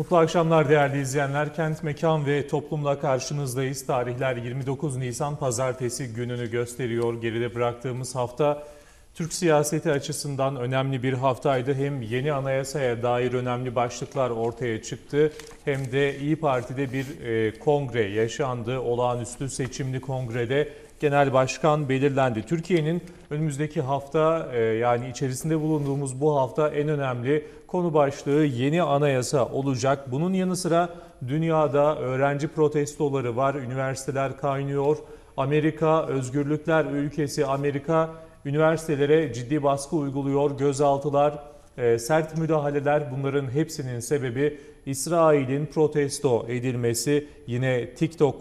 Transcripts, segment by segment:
Mutlu akşamlar değerli izleyenler. Kent, mekan ve toplumla karşınızdayız. Tarihler 29 Nisan pazartesi gününü gösteriyor. Geride bıraktığımız hafta Türk siyaseti açısından önemli bir haftaydı. Hem yeni anayasaya dair önemli başlıklar ortaya çıktı hem de İyi Parti'de bir e, kongre yaşandı. Olağanüstü seçimli kongrede genel başkan belirlendi. Türkiye'nin önümüzdeki hafta e, yani içerisinde bulunduğumuz bu hafta en önemli Konu başlığı yeni anayasa olacak. Bunun yanı sıra dünyada öğrenci protestoları var. Üniversiteler kaynıyor. Amerika özgürlükler ülkesi Amerika üniversitelere ciddi baskı uyguluyor. Gözaltılar, e, sert müdahaleler bunların hepsinin sebebi İsrail'in protesto edilmesi. Yine TikTok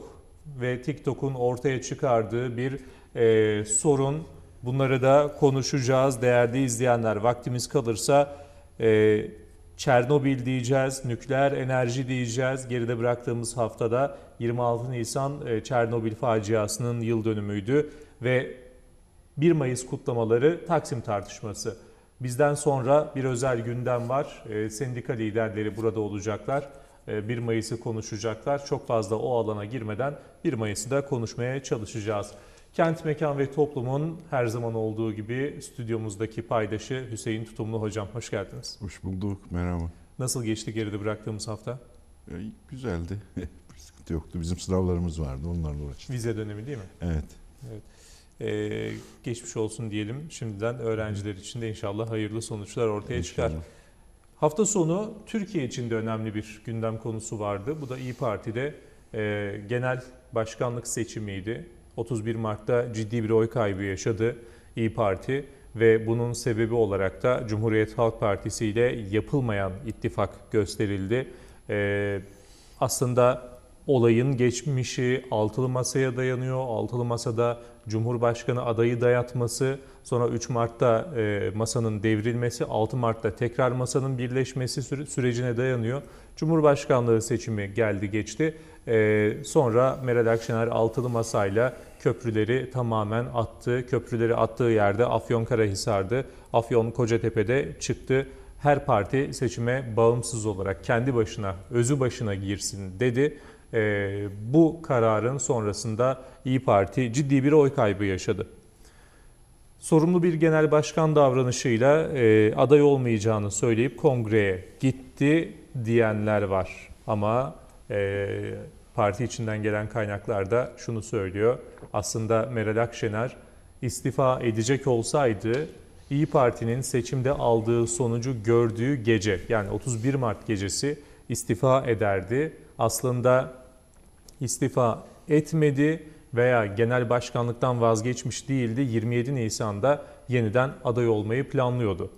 ve TikTok'un ortaya çıkardığı bir e, sorun. Bunları da konuşacağız değerli izleyenler. Vaktimiz kalırsa e, Çernobil diyeceğiz, nükleer enerji diyeceğiz. Geride bıraktığımız haftada 26 Nisan e, Çernobil faciasının yıl dönümüydü ve 1 Mayıs kutlamaları Taksim tartışması. Bizden sonra bir özel gündem var. E, sendika liderleri burada olacaklar. 1 ee, Mayıs'ı konuşacaklar. Çok fazla o alana girmeden 1 Mayıs'ı da konuşmaya çalışacağız. Kent, mekan ve toplumun her zaman olduğu gibi stüdyomuzdaki paydaşı Hüseyin Tutumlu Hocam. Hoş geldiniz. Hoş bulduk, merhaba. Nasıl geçti geride bıraktığımız hafta? E, güzeldi. Bir sıkıntı yoktu. Bizim sınavlarımız vardı, onlarla uğraştık. Vize dönemi değil mi? Evet. evet. Ee, geçmiş olsun diyelim. Şimdiden öğrenciler için de inşallah hayırlı sonuçlar ortaya inşallah. çıkar. Hafta sonu Türkiye için de önemli bir gündem konusu vardı. Bu da İyi Parti'de e, genel başkanlık seçimiydi. 31 Mart'ta ciddi bir oy kaybı yaşadı İyi Parti ve bunun sebebi olarak da Cumhuriyet Halk Partisi ile yapılmayan ittifak gösterildi. Ee, aslında olayın geçmişi altılı masaya dayanıyor. Altılı masada Cumhurbaşkanı adayı dayatması, sonra 3 Mart'ta e, masanın devrilmesi, 6 Mart'ta tekrar masanın birleşmesi sürecine dayanıyor. Cumhurbaşkanlığı seçimi geldi geçti. E, sonra Meral Akşener altılı masayla köprüleri tamamen attı. Köprüleri attığı yerde Afyonkarahisar'dı. Afyon Kocatepe'de çıktı her parti seçime bağımsız olarak kendi başına, özü başına girsin dedi e, bu kararın sonrasında İyi Parti ciddi bir oy kaybı yaşadı. Sorumlu bir genel başkan davranışıyla e, aday olmayacağını söyleyip kongreye gitti diyenler var. Ama e, parti içinden gelen kaynaklar da şunu söylüyor. Aslında Meral Akşener istifa edecek olsaydı İyi Parti'nin seçimde aldığı sonucu gördüğü gece yani 31 Mart gecesi istifa ederdi. Aslında istifa etmedi veya genel başkanlıktan vazgeçmiş değildi. 27 Nisan'da yeniden aday olmayı planlıyordu.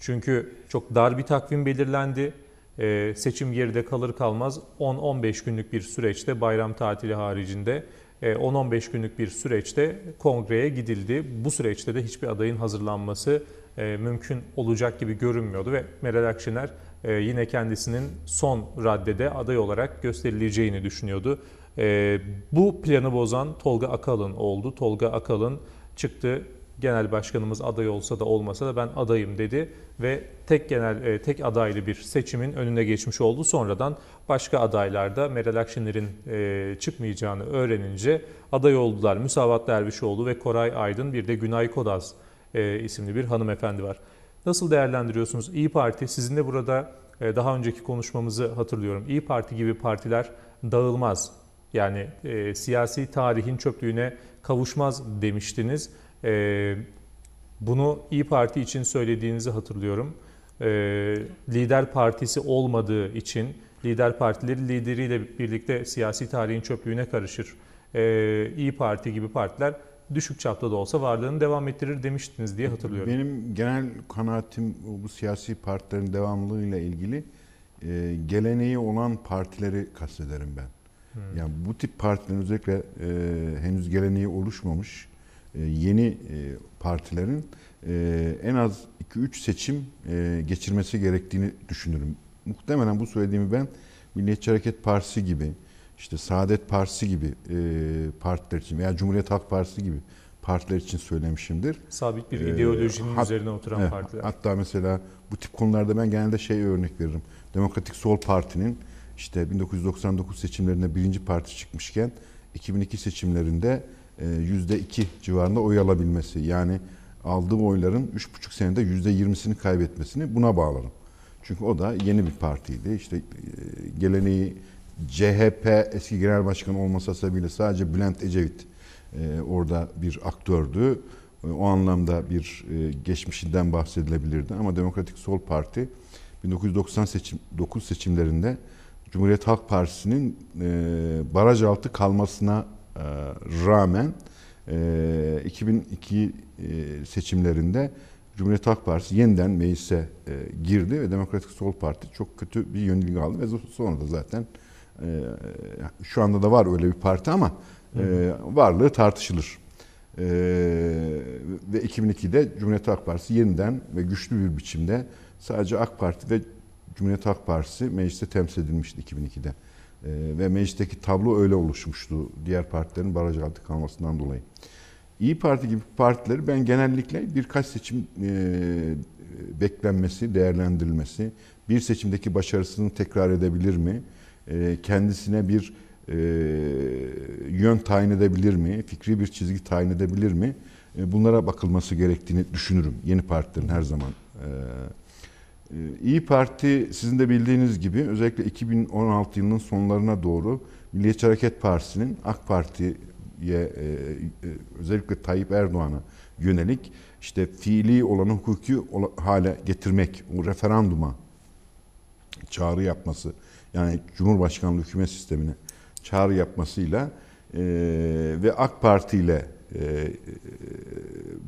Çünkü çok dar bir takvim belirlendi. Ee, seçim geride kalır kalmaz 10-15 günlük bir süreçte bayram tatili haricinde 10-15 e, günlük bir süreçte kongreye gidildi. Bu süreçte de hiçbir adayın hazırlanması e, mümkün olacak gibi görünmüyordu ve Meral Akşener e, yine kendisinin son raddede aday olarak gösterileceğini düşünüyordu. Ee, bu planı bozan Tolga Akalın oldu. Tolga Akalın çıktı genel başkanımız aday olsa da olmasa da ben adayım dedi ve tek genel e, tek adaylı bir seçimin önüne geçmiş oldu. Sonradan başka adaylarda Meral Akşener'in e, çıkmayacağını öğrenince aday oldular. Müsavat Dervişoğlu ve Koray Aydın bir de Günay Kodaz e, isimli bir hanımefendi var. Nasıl değerlendiriyorsunuz? İyi Parti sizin de burada daha önceki konuşmamızı hatırlıyorum. İyi Parti gibi partiler dağılmaz yani e, siyasi tarihin çöplüğüne kavuşmaz demiştiniz. E, bunu İyi Parti için söylediğinizi hatırlıyorum. E, lider partisi olmadığı için lider partileri lideriyle birlikte siyasi tarihin çöplüğüne karışır. E, İyi Parti gibi partiler düşük çapta da olsa varlığını devam ettirir demiştiniz diye hatırlıyorum. Benim genel kanaatim bu siyasi partilerin devamlılığıyla ilgili e, geleneği olan partileri kastederim ben. Hmm. Yani bu tip partilerin özellikle e, henüz geleneği oluşmamış e, yeni e, partilerin e, en az 2-3 seçim e, geçirmesi gerektiğini düşünürüm. Muhtemelen bu söylediğimi ben Milliyetçi Hareket Partisi gibi, işte Saadet Partisi gibi e, partiler için veya Cumhuriyet Halk Partisi gibi partiler için söylemişimdir. Sabit bir e, ideolojinin ee, üzerine oturan e, partiler. Hatta mesela bu tip konularda ben genelde şey örnek veririm. Demokratik Sol Parti'nin işte 1999 seçimlerinde birinci parti çıkmışken 2002 seçimlerinde e, yüzde iki civarında oy alabilmesi. Yani aldığı oyların üç buçuk senede yüzde yirmisini kaybetmesini buna bağlarım. Çünkü o da yeni bir partiydi. İşte e, geleneği CHP eski genel başkanı olmasa bile sadece Bülent Ecevit e, orada bir aktördü. O anlamda bir geçmişinden bahsedilebilirdi. Ama Demokratik Sol Parti 1999 seçim, 9 seçimlerinde Cumhuriyet Halk Partisi'nin e, baraj altı kalmasına e, rağmen e, 2002 e, seçimlerinde Cumhuriyet Halk Partisi yeniden meclise e, girdi ve Demokratik Sol Parti çok kötü bir yönelimi aldı ve sonra da zaten e, şu anda da var öyle bir parti ama e, varlığı tartışılır. E, ve 2002'de Cumhuriyet Halk Partisi yeniden ve güçlü bir biçimde sadece AK Parti ve Cumhuriyet Halk Partisi mecliste temsil edilmişti 2002'de. E, ee, ve meclisteki tablo öyle oluşmuştu diğer partilerin baraj altı kalmasından dolayı. İyi Parti gibi partileri ben genellikle birkaç seçim e, beklenmesi, değerlendirilmesi, bir seçimdeki başarısını tekrar edebilir mi, e, kendisine bir e, yön tayin edebilir mi, fikri bir çizgi tayin edebilir mi, e, bunlara bakılması gerektiğini düşünürüm. Yeni partilerin her zaman e, ee, İyi Parti sizin de bildiğiniz gibi özellikle 2016 yılının sonlarına doğru Milliyetçi Hareket Partisi'nin AK Parti'ye e, e, özellikle Tayyip Erdoğan'a yönelik işte fiili olanı hukuki hale getirmek, o referanduma çağrı yapması yani Cumhurbaşkanlığı hükümet sistemine çağrı yapmasıyla e, ve AK Parti ile e, e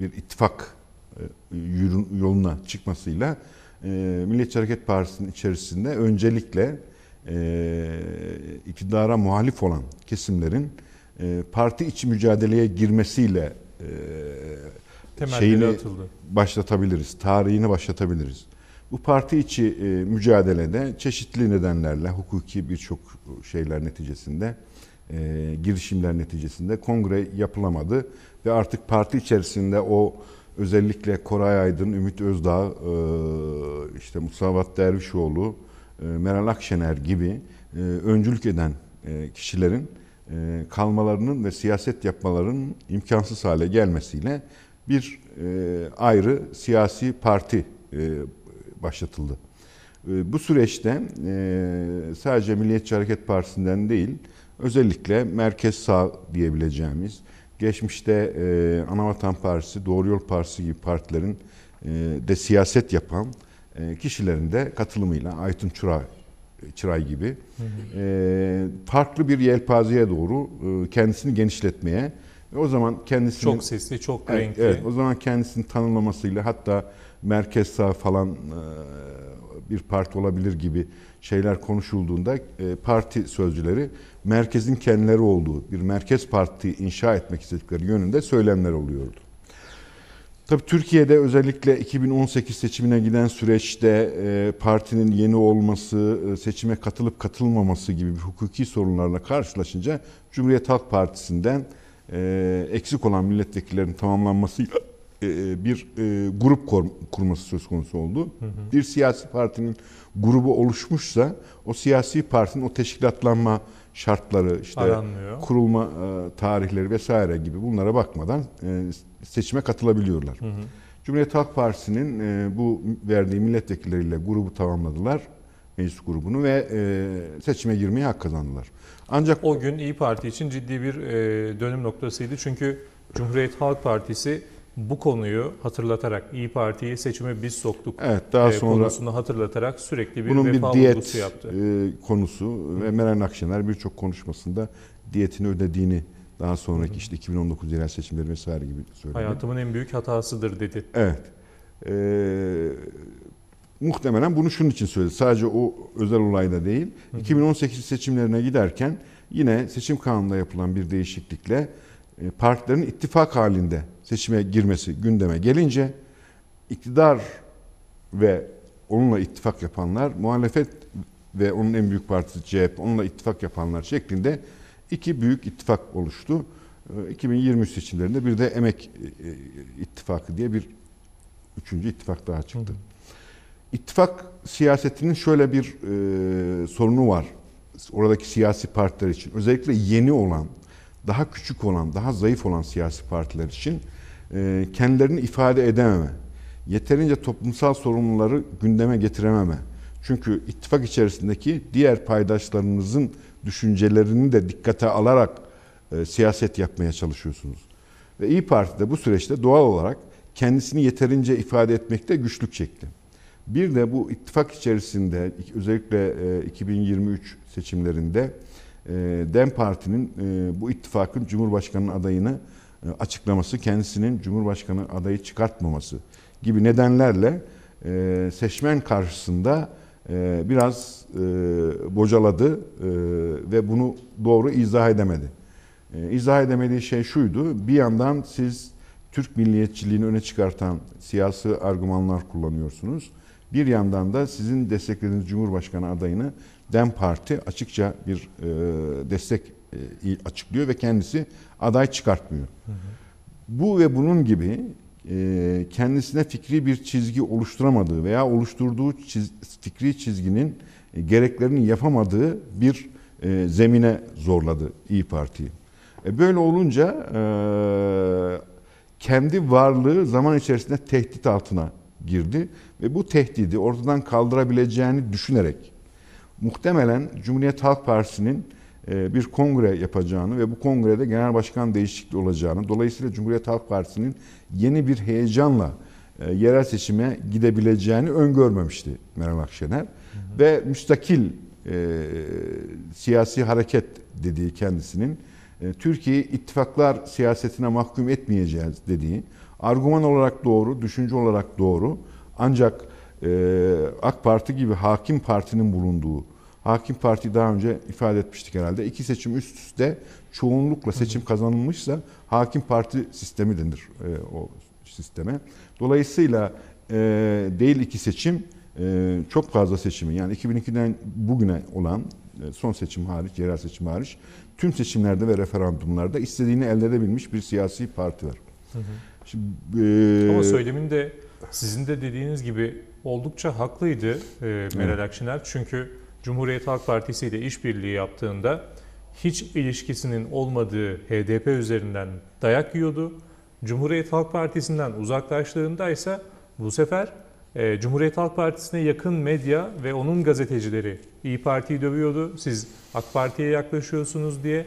bir ittifak e, yoluna çıkmasıyla e, Milliyetçi Hareket Partisi'nin içerisinde öncelikle e, iktidara muhalif olan kesimlerin e, parti içi mücadeleye girmesiyle e, şeyini atıldı. başlatabiliriz, tarihini başlatabiliriz. Bu parti içi e, mücadelede çeşitli nedenlerle hukuki birçok şeyler neticesinde girişimler neticesinde kongre yapılamadı ve artık parti içerisinde o özellikle Koray Aydın, Ümit Özdağ, e, işte Mustafa Dervişoğlu, e, Meral Akşener gibi e, öncülük eden kişilerin kalmalarının ve siyaset yapmalarının imkansız hale gelmesiyle bir ayrı siyasi parti başlatıldı. Bu süreçte sadece Milliyetçi Hareket Partisi'nden değil, özellikle merkez sağ diyebileceğimiz, geçmişte e, Anavatan Partisi, Doğru Yol Partisi gibi partilerin e, de siyaset yapan e, kişilerin de katılımıyla Aytun Çıray, Çıray gibi hı hı. E, farklı bir yelpazeye doğru e, kendisini genişletmeye e, o zaman kendisini çok sesli, çok renkli. Evet, evet, o zaman kendisini tanımlamasıyla hatta merkez sağ falan e, bir parti olabilir gibi şeyler konuşulduğunda e, parti sözcüleri merkezin kendileri olduğu bir merkez partiyi inşa etmek istedikleri yönünde söylemler oluyordu. Tabii Türkiye'de özellikle 2018 seçimine giden süreçte e, partinin yeni olması, e, seçime katılıp katılmaması gibi bir hukuki sorunlarla karşılaşınca Cumhuriyet Halk Partisi'nden e, eksik olan milletvekillerin tamamlanmasıyla bir grup kurması söz konusu oldu. Bir siyasi partinin grubu oluşmuşsa o siyasi partinin o teşkilatlanma şartları işte Aranmıyor. kurulma e, tarihleri vesaire gibi bunlara bakmadan e, seçime katılabiliyorlar. Hı hı. Cumhuriyet Halk Partisi'nin e, bu verdiği milletvekilleriyle grubu tamamladılar meclis grubunu ve seçime girmeye hak kazandılar. Ancak o gün İyi Parti için ciddi bir dönüm noktasıydı. Çünkü Cumhuriyet Halk Partisi bu konuyu hatırlatarak İyi Parti'yi seçime biz soktuk evet, daha e, sonra konusunu hatırlatarak sürekli bir bunun vefa bir diyet yaptı. E, konusu Hı. ve Meral Akşener birçok konuşmasında diyetini ödediğini daha sonraki Hı. işte 2019 yerel seçimleri vesaire gibi söyledi. Hayatımın en büyük hatasıdır dedi. Evet. E, muhtemelen bunu şunun için söyledi. Sadece o özel olayda değil. Hı. 2018 seçimlerine giderken yine seçim kanununda yapılan bir değişiklikle e, partilerin ittifak halinde seçime girmesi gündeme gelince iktidar ve onunla ittifak yapanlar, muhalefet ve onun en büyük partisi CHP, onunla ittifak yapanlar şeklinde iki büyük ittifak oluştu. 2023 e, seçimlerinde bir de Emek e, ittifakı diye bir üçüncü ittifak daha çıktı. İttifak siyasetinin şöyle bir e, sorunu var. Oradaki siyasi partiler için. Özellikle yeni olan daha küçük olan, daha zayıf olan siyasi partiler için e, kendilerini ifade edememe, yeterince toplumsal sorunları gündeme getirememe. Çünkü ittifak içerisindeki diğer paydaşlarınızın düşüncelerini de dikkate alarak e, siyaset yapmaya çalışıyorsunuz. Ve İyi Parti de bu süreçte doğal olarak kendisini yeterince ifade etmekte güçlük çekti. Bir de bu ittifak içerisinde özellikle 2023 e, seçimlerinde ee, DEM Parti'nin e, bu ittifakın Cumhurbaşkanı adayını e, açıklaması, kendisinin Cumhurbaşkanı adayı çıkartmaması gibi nedenlerle e, seçmen karşısında biraz bocaladı ve bunu doğru izah edemedi. İzah edemediği şey şuydu, bir yandan siz Türk milliyetçiliğini öne çıkartan siyasi argümanlar kullanıyorsunuz. Bir yandan da sizin desteklediğiniz Cumhurbaşkanı adayını Dem Parti açıkça bir e, destek e, açıklıyor ve kendisi aday çıkartmıyor. Hı hı. Bu ve bunun gibi e, kendisine fikri bir çizgi oluşturamadığı veya oluşturduğu çiz, fikri çizginin e, gereklerini yapamadığı bir e, zemine zorladı İyi Parti'yi. E, böyle olunca e, kendi varlığı zaman içerisinde tehdit altına girdi ve bu tehdidi ortadan kaldırabileceğini düşünerek muhtemelen Cumhuriyet Halk Partisi'nin e, bir kongre yapacağını ve bu kongrede genel başkan değişikliği olacağını, dolayısıyla Cumhuriyet Halk Partisi'nin yeni bir heyecanla e, yerel seçime gidebileceğini öngörmemişti Meral Akşener. Hı hı. Ve müstakil e, siyasi hareket dediği kendisinin, e, Türkiye'yi ittifaklar siyasetine mahkum etmeyeceğiz dediği, argüman olarak doğru, düşünce olarak doğru ancak e, AK Parti gibi hakim partinin bulunduğu Hakim Parti daha önce ifade etmiştik herhalde. İki seçim üst üste çoğunlukla seçim kazanılmışsa hakim parti sistemi denir e, o sisteme. Dolayısıyla e, değil iki seçim e, çok fazla seçimi yani 2002'den bugüne olan e, son seçim hariç, yerel seçim hariç tüm seçimlerde ve referandumlarda istediğini elde edebilmiş bir siyasi parti var. Hı hı. Şimdi, e, Ama söylemin de sizin de dediğiniz gibi oldukça haklıydı e, Meral evet. Akşener. Çünkü Cumhuriyet Halk Partisi ile işbirliği yaptığında hiç ilişkisinin olmadığı HDP üzerinden dayak yiyordu. Cumhuriyet Halk Partisi'nden uzaklaştığında ise bu sefer e, Cumhuriyet Halk Partisi'ne yakın medya ve onun gazetecileri İyi Parti'yi dövüyordu. Siz AK Parti'ye yaklaşıyorsunuz diye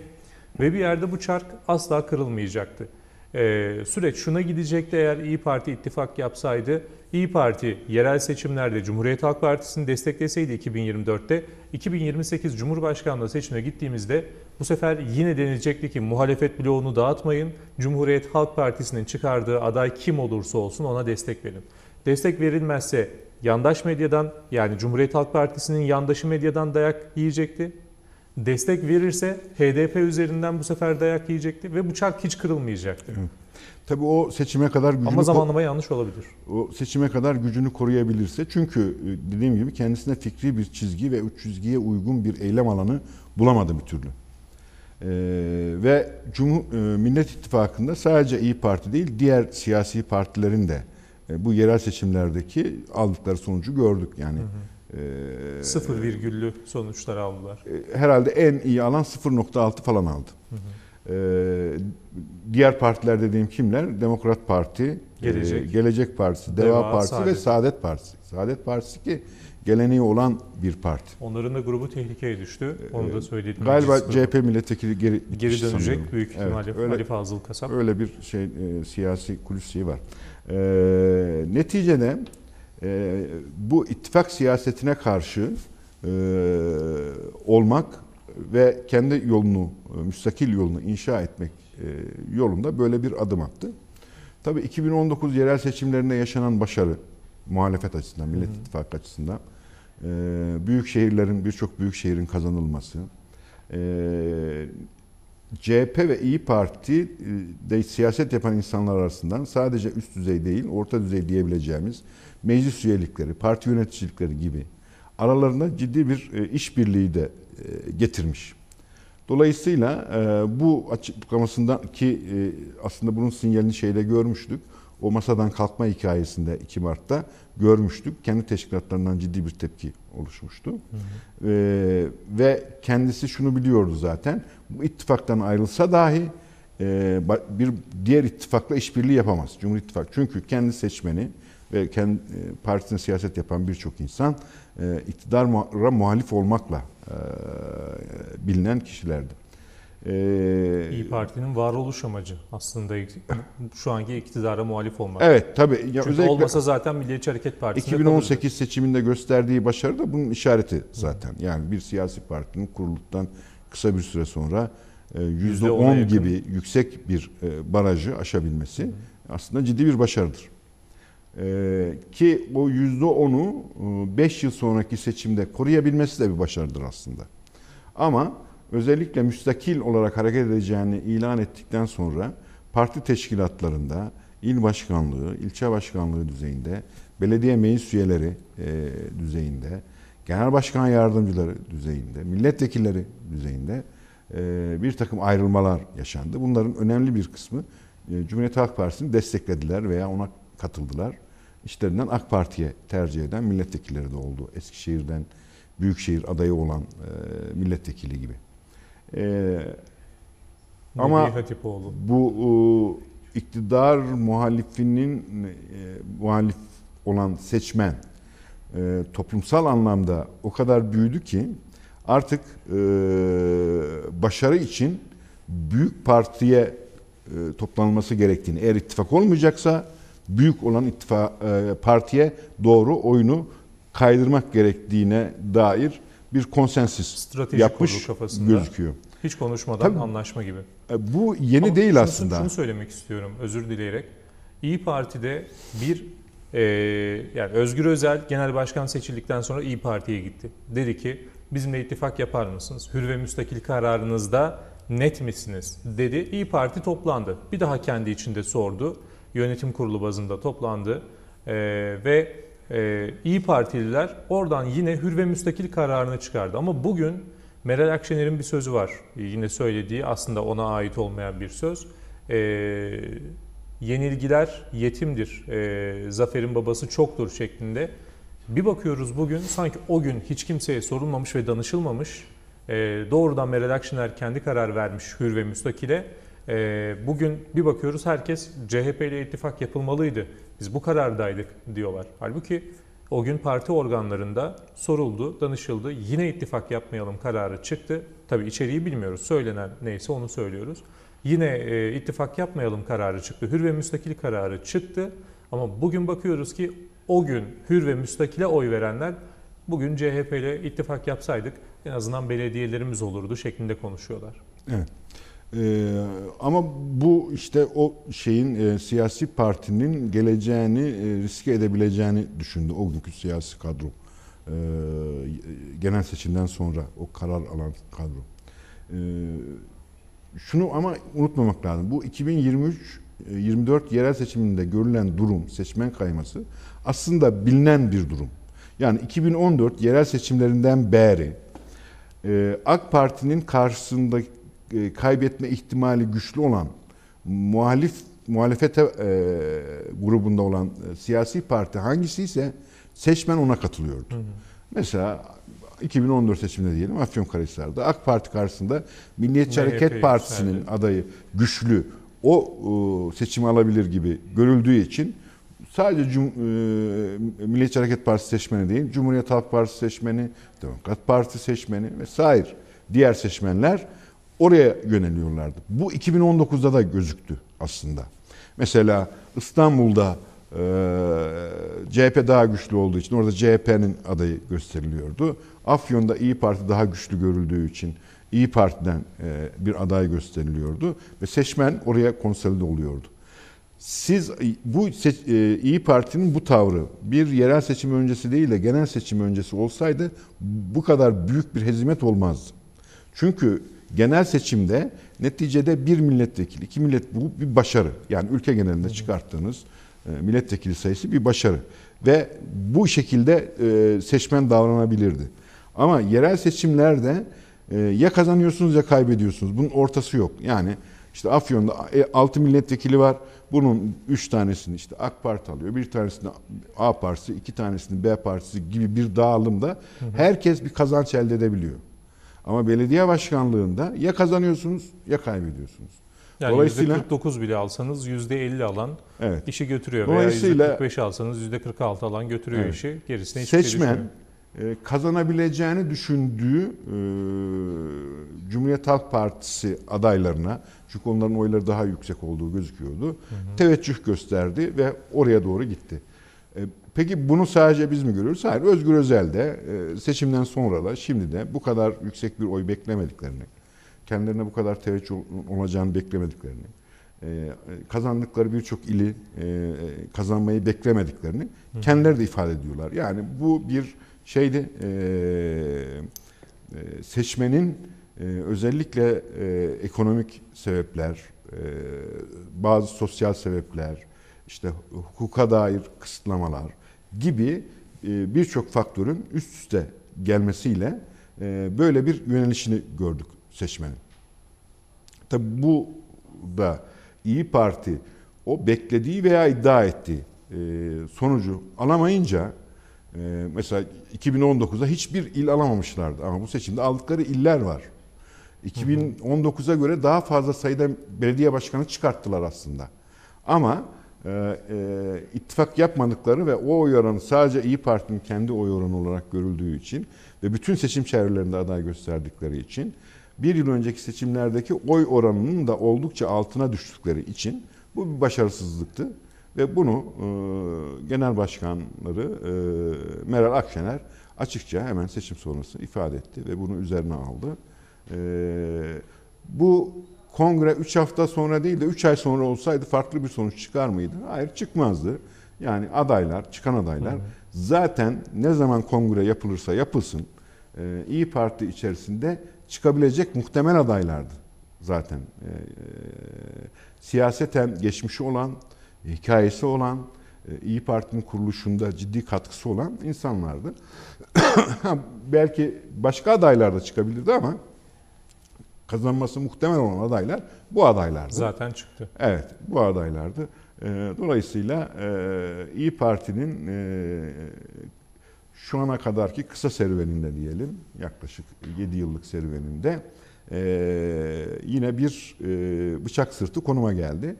ve bir yerde bu çark asla kırılmayacaktı. Ee, süreç şuna gidecekti eğer İyi Parti ittifak yapsaydı. İyi Parti yerel seçimlerde Cumhuriyet Halk Partisi'ni destekleseydi 2024'te 2028 Cumhurbaşkanlığı seçimine gittiğimizde bu sefer yine denilecekti ki muhalefet bloğunu dağıtmayın. Cumhuriyet Halk Partisi'nin çıkardığı aday kim olursa olsun ona destek verin. Destek verilmezse yandaş medyadan yani Cumhuriyet Halk Partisi'nin yandaşı medyadan dayak yiyecekti destek verirse HDP üzerinden bu sefer dayak yiyecekti ve bıçak hiç kırılmayacaktı. Tabii o seçime kadar gücünü Ama zamanlama yanlış olabilir. O seçime kadar gücünü koruyabilirse çünkü e, dediğim gibi kendisine fikri bir çizgi ve üç çizgiye uygun bir eylem alanı bulamadı bir türlü. Ee, ve Cumhur e, Millet İttifakı'nda sadece İyi Parti değil diğer siyasi partilerin de e, bu yerel seçimlerdeki aldıkları sonucu gördük yani. Hı hı sıfır virgüllü sonuçlar aldılar. E, herhalde en iyi alan 0.6 falan aldı. Hı hı. E, diğer partiler dediğim kimler? Demokrat Parti, e, Gelecek, Gelecek Partisi, Deva, Deva Partisi Saadet. ve Saadet Partisi. Saadet Partisi ki geleneği olan bir parti. Onların da grubu tehlikeye düştü. Onu da söyledim. Ee, galiba CHP milletvekili geri, geri dönecek sanıyorum. büyük ihtimalle evet, öyle, Ali Fazıl Kasap. Öyle bir şey e, siyasi kulüsü var. E, neticede e, bu ittifak siyasetine karşı e, olmak ve kendi yolunu, e, müstakil yolunu inşa etmek e, yolunda böyle bir adım attı. Tabii 2019 yerel seçimlerinde yaşanan başarı muhalefet açısından, Millet Hı. İttifakı açısından e, büyük şehirlerin, birçok büyük şehrin kazanılması, e, CHP ve İyi Parti e, de siyaset yapan insanlar arasından sadece üst düzey değil, orta düzey diyebileceğimiz meclis üyelikleri, parti yöneticilikleri gibi aralarında ciddi bir e, işbirliği de e, getirmiş. Dolayısıyla e, bu açıklamasından ki aslında bunun sinyalini şeyde görmüştük. O masadan kalkma hikayesinde 2 Mart'ta görmüştük. Kendi teşkilatlarından ciddi bir tepki oluşmuştu. Hı hı. ve kendisi şunu biliyordu zaten. Bu ittifaktan ayrılsa dahi bir diğer ittifakla işbirliği yapamaz. Cumhur İttifakı. Çünkü kendi seçmeni, ve kendi e, partisine siyaset yapan birçok insan e, iktidara muhalif olmakla e, bilinen kişilerdi. İyi Parti'nin varoluş amacı aslında şu anki iktidara muhalif olmak. Evet tabii. Ya Çünkü olmasa zaten Milliyetçi Hareket Partisi. 2018 kalırdı. seçiminde gösterdiği başarı da bunun işareti zaten. Yani bir siyasi partinin kuruluktan kısa bir süre sonra %10 gibi yüksek bir barajı aşabilmesi aslında ciddi bir başarıdır. Ee, ki o yüzde onu 5 e, yıl sonraki seçimde koruyabilmesi de bir başarıdır aslında. Ama özellikle müstakil olarak hareket edeceğini ilan ettikten sonra parti teşkilatlarında, il başkanlığı, ilçe başkanlığı düzeyinde, belediye meclis üyeleri e, düzeyinde, genel başkan yardımcıları düzeyinde, milletvekilleri düzeyinde e, bir takım ayrılmalar yaşandı. Bunların önemli bir kısmı Cumhuriyet Halk Partisi'ni desteklediler veya ona katıldılar işlerinden AK Parti'ye tercih eden milletvekilleri de oldu. Eskişehir'den Büyükşehir adayı olan e, milletvekili gibi. E, ama bu iktidar muhalifinin e, muhalif olan seçmen toplumsal anlamda o kadar büyüdü ki artık başarı için büyük partiye toplanması gerektiğini eğer ittifak olmayacaksa büyük olan ittifa, e, partiye doğru oyunu kaydırmak gerektiğine dair bir konsensüs Strateji yapmış gözüküyor. Hiç konuşmadan Tabii, anlaşma gibi. E, bu yeni Ama değil şunu, aslında. Şunu söylemek istiyorum özür dileyerek. İyi Parti'de bir e, yani Özgür Özel genel başkan seçildikten sonra İyi Parti'ye gitti. Dedi ki bizimle ittifak yapar mısınız? Hür ve müstakil kararınızda net misiniz? dedi. İyi Parti toplandı. Bir daha kendi içinde sordu yönetim kurulu bazında toplandı e, ve e, İyi Partililer oradan yine hür ve müstakil kararını çıkardı. Ama bugün Meral Akşener'in bir sözü var. Ee, yine söylediği aslında ona ait olmayan bir söz. E, yenilgiler yetimdir, e, zaferin babası çoktur şeklinde. Bir bakıyoruz bugün sanki o gün hiç kimseye sorulmamış ve danışılmamış. E, doğrudan Meral Akşener kendi karar vermiş hür ve müstakile ee, bugün bir bakıyoruz herkes CHP ile ittifak yapılmalıydı. Biz bu karardaydık diyorlar. Halbuki o gün parti organlarında soruldu, danışıldı. Yine ittifak yapmayalım kararı çıktı. Tabii içeriği bilmiyoruz. Söylenen neyse onu söylüyoruz. Yine e, ittifak yapmayalım kararı çıktı. Hür ve müstakil kararı çıktı. Ama bugün bakıyoruz ki o gün hür ve müstakile oy verenler bugün CHP ile ittifak yapsaydık en azından belediyelerimiz olurdu şeklinde konuşuyorlar. Evet. Ee, ama bu işte o şeyin e, siyasi partinin geleceğini e, riske edebileceğini düşündü o günkü siyasi kadro. E, genel seçimden sonra o karar alan kadro. E, şunu ama unutmamak lazım. Bu 2023 24 e, yerel seçiminde görülen durum, seçmen kayması aslında bilinen bir durum. Yani 2014 yerel seçimlerinden beri e, AK Parti'nin karşısındaki e, kaybetme ihtimali güçlü olan muhalif muhalefete e, grubunda olan e, siyasi parti hangisi ise seçmen ona katılıyordu. Hı hı. Mesela 2014 seçiminde diyelim Afyonkarahisar'da AK Parti karşısında Milliyetçi MHP Partisi'nin yükseldi. adayı güçlü o e, seçimi alabilir gibi görüldüğü için sadece Cum e, Milliyetçi Hareket Partisi seçmeni değil, Cumhuriyet Halk Partisi seçmeni, Demokrat Parti seçmeni vesaire diğer seçmenler Oraya yöneliyorlardı. Bu 2019'da da gözüktü aslında. Mesela İstanbul'da e, CHP daha güçlü olduğu için orada CHP'nin adayı gösteriliyordu. Afyon'da İyi Parti daha güçlü görüldüğü için İyi Parti'den e, bir aday gösteriliyordu ve seçmen oraya konsolide oluyordu. Siz bu seç, e, İyi Parti'nin bu tavrı bir yerel seçim öncesi değil de genel seçim öncesi olsaydı bu kadar büyük bir hezimet olmazdı. Çünkü genel seçimde neticede bir milletvekili, iki millet bu bir başarı. Yani ülke genelinde çıkarttığınız e, milletvekili sayısı bir başarı. Ve bu şekilde e, seçmen davranabilirdi. Ama yerel seçimlerde e, ya kazanıyorsunuz ya kaybediyorsunuz. Bunun ortası yok. Yani işte Afyon'da 6 milletvekili var. Bunun 3 tanesini işte AK Parti alıyor. Bir tanesini A Partisi, iki tanesini B Partisi gibi bir dağılımda herkes bir kazanç elde edebiliyor. Ama belediye başkanlığında ya kazanıyorsunuz ya kaybediyorsunuz. Yani Dolayısıyla %49 bile alsanız %50 alan evet. işi götürüyor. Dolayısıyla, veya %45 alsanız %46 alan götürüyor evet. işi. Gerisine hiçbir şey Seçmen şey kazanabileceğini düşündüğü e, Cumhuriyet Halk Partisi adaylarına çünkü onların oyları daha yüksek olduğu gözüküyordu. Hı hı. Teveccüh gösterdi ve oraya doğru gitti. E, peki bunu sadece biz mi görüyoruz? Hayır, Özgür Özel de e, seçimden sonra da şimdi de bu kadar yüksek bir oy beklemediklerini, kendilerine bu kadar teveccüh olacağını beklemediklerini, e, kazandıkları birçok ili kazanmayı beklemediklerini kendileri de ifade ediyorlar. Yani bu bir şeydi seçmenin özellikle ekonomik sebepler, bazı sosyal sebepler, işte hukuka dair kısıtlamalar gibi e, birçok faktörün üst üste gelmesiyle e, böyle bir yönelişini gördük seçmenin. Tabi bu da İyi Parti o beklediği veya iddia ettiği e, sonucu alamayınca mesela 2019'da hiçbir il alamamışlardı ama bu seçimde aldıkları iller var. 2019'a göre daha fazla sayıda belediye başkanı çıkarttılar aslında. Ama e, e, ittifak yapmadıkları ve o oy oranı sadece İyi Parti'nin kendi oy oranı olarak görüldüğü için ve bütün seçim çevrelerinde aday gösterdikleri için bir yıl önceki seçimlerdeki oy oranının da oldukça altına düştükleri için bu bir başarısızlıktı. Ve bunu e, genel başkanları e, Meral Akşener açıkça hemen seçim sonrası ifade etti ve bunu üzerine aldı. E, bu kongre 3 hafta sonra değil de 3 ay sonra olsaydı farklı bir sonuç çıkar mıydı? Hayır çıkmazdı. Yani adaylar, çıkan adaylar hı zaten ne zaman kongre yapılırsa yapılsın e, İyi Parti içerisinde çıkabilecek muhtemel adaylardı zaten. E, e, siyaseten geçmişi olan, hikayesi olan, e, İyi Parti'nin kuruluşunda ciddi katkısı olan insanlardı. Belki başka adaylar da çıkabilirdi ama kazanması muhtemel olan adaylar bu adaylardı. Zaten çıktı. Evet bu adaylardı. Ee, dolayısıyla e, İyi Parti'nin e, şu ana kadarki kısa serüveninde diyelim yaklaşık 7 yıllık serüveninde e, yine bir bıçak sırtı konuma geldi.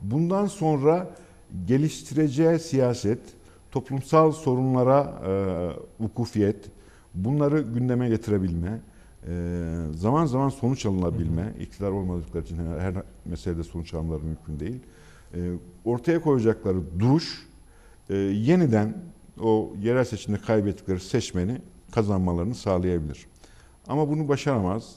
Bundan sonra geliştireceği siyaset, toplumsal sorunlara vukufiyet, bunları gündeme getirebilme, ee, zaman zaman sonuç alınabilme, hı iktidar olmadıkları için her meselede sonuç almaları mümkün değil. Ee, ortaya koyacakları duruş e, yeniden o yerel seçimde kaybettikleri seçmeni kazanmalarını sağlayabilir. Ama bunu başaramaz.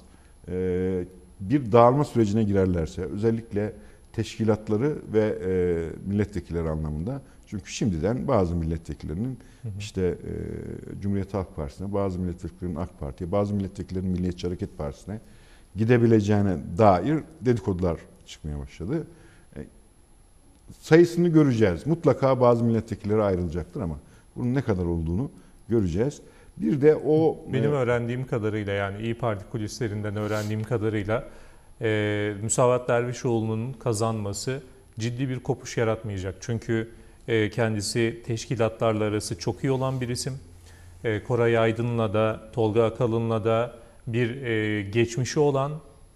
Ee, bir dağılma sürecine girerlerse özellikle teşkilatları ve e, milletvekilleri anlamında çünkü şimdiden bazı milletvekillerinin hı hı. işte e, Cumhuriyet Halk Partisi'ne, bazı milletvekillerinin AK Parti'ye, bazı milletvekillerinin Milliyetçi Hareket Partisi'ne gidebileceğine dair dedikodular çıkmaya başladı. E, sayısını göreceğiz. Mutlaka bazı milletvekilleri ayrılacaktır ama bunun ne kadar olduğunu göreceğiz. Bir de o... Benim e, öğrendiğim kadarıyla yani İyi Parti kulislerinden öğrendiğim kadarıyla e, Müsavat Dervişoğlu'nun kazanması ciddi bir kopuş yaratmayacak. Çünkü ee, kendisi teşkilatlarla arası çok iyi olan bir isim. Ee, Koray Aydın'la da, Tolga Akalın'la da bir e, geçmişi olan,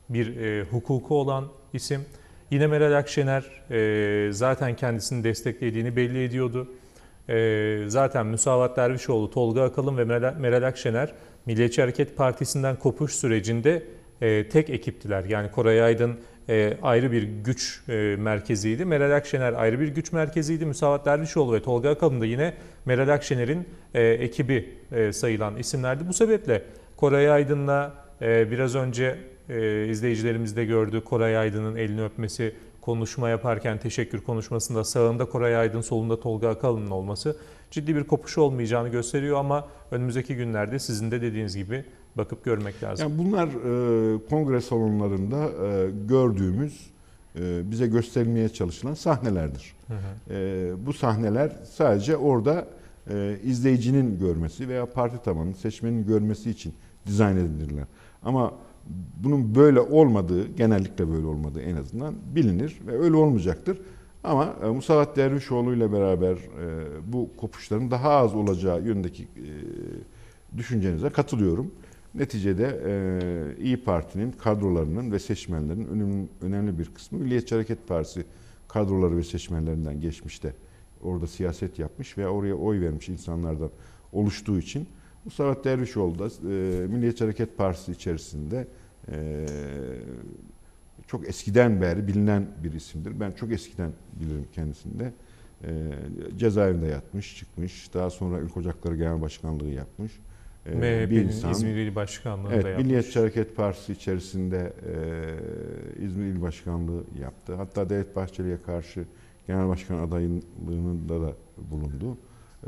bir e, hukuku olan isim. Yine Meral Akşener e, zaten kendisini desteklediğini belli ediyordu. Zaten Müsavat Dervişoğlu, Tolga Akalın ve Meral Akşener Milliyetçi Hareket Partisi'nden kopuş sürecinde tek ekiptiler. Yani Koray Aydın e, ayrı bir güç e, merkeziydi. Meral Akşener ayrı bir güç merkeziydi. Müsavat Dervişoğlu ve Tolga Akalın da yine Meral Akşener'in e, ekibi e, sayılan isimlerdi. Bu sebeple Koray Aydın'la biraz önce e, izleyicilerimiz de gördü Koray Aydın'ın elini öpmesi, konuşma yaparken teşekkür konuşmasında sağında Koray Aydın, solunda Tolga Akalın'ın olması ciddi bir kopuş olmayacağını gösteriyor ama önümüzdeki günlerde sizin de dediğiniz gibi bakıp görmek lazım. Yani bunlar e, kongre salonlarında e, gördüğümüz, e, bize gösterilmeye çalışılan sahnelerdir. Hı hı. E, bu sahneler sadece orada e, izleyicinin görmesi veya parti tabanının, seçmenin görmesi için dizayn edilirler. Ama bunun böyle olmadığı, genellikle böyle olmadığı en azından bilinir ve öyle olmayacaktır. Ama e, Musavat Dervişoğlu ile beraber e, bu kopuşların daha az olacağı yönündeki e, düşüncenize katılıyorum. Neticede e, İyi Parti'nin kadrolarının ve seçmenlerinin önemli, bir kısmı Milliyetçi Hareket Partisi kadroları ve seçmenlerinden geçmişte orada siyaset yapmış ve oraya oy vermiş insanlardan oluştuğu için Mustafa Dervişoğlu da e, Milliyetçi Hareket Partisi içerisinde e, çok eskiden beri bilinen bir isimdir. Ben çok eskiden bilirim kendisini de. E, cezaevinde yatmış, çıkmış. Daha sonra Ülk Ocakları Genel Başkanlığı yapmış. Ee, MHP'nin bir insan. İzmir İl başkanlığı evet, yapmış. Milliyetçi Hareket Partisi içerisinde e, İzmir İl Başkanlığı yaptı. Hatta Devlet Bahçeli'ye karşı Genel Başkan adaylığında da bulundu. E,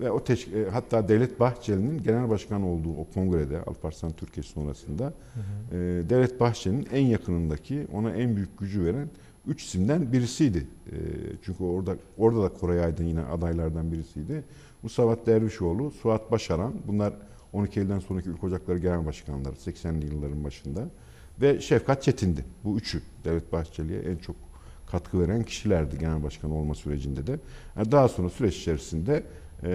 ve o teşk- e, hatta Devlet Bahçeli'nin Genel Başkan olduğu o kongrede Alparslan Türkiye sonrasında E, Devlet Bahçeli'nin en yakınındaki ona en büyük gücü veren üç isimden birisiydi. E, çünkü orada orada da Koray Aydın yine adaylardan birisiydi. Musavat Dervişoğlu, Suat Başaran bunlar 12 Eylül'den sonraki Ülke Ocakları Genel Başkanları 80'li yılların başında ve Şefkat Çetin'di. Bu üçü Devlet Bahçeli'ye en çok katkı veren kişilerdi genel başkan olma sürecinde de. Yani daha sonra süreç içerisinde e,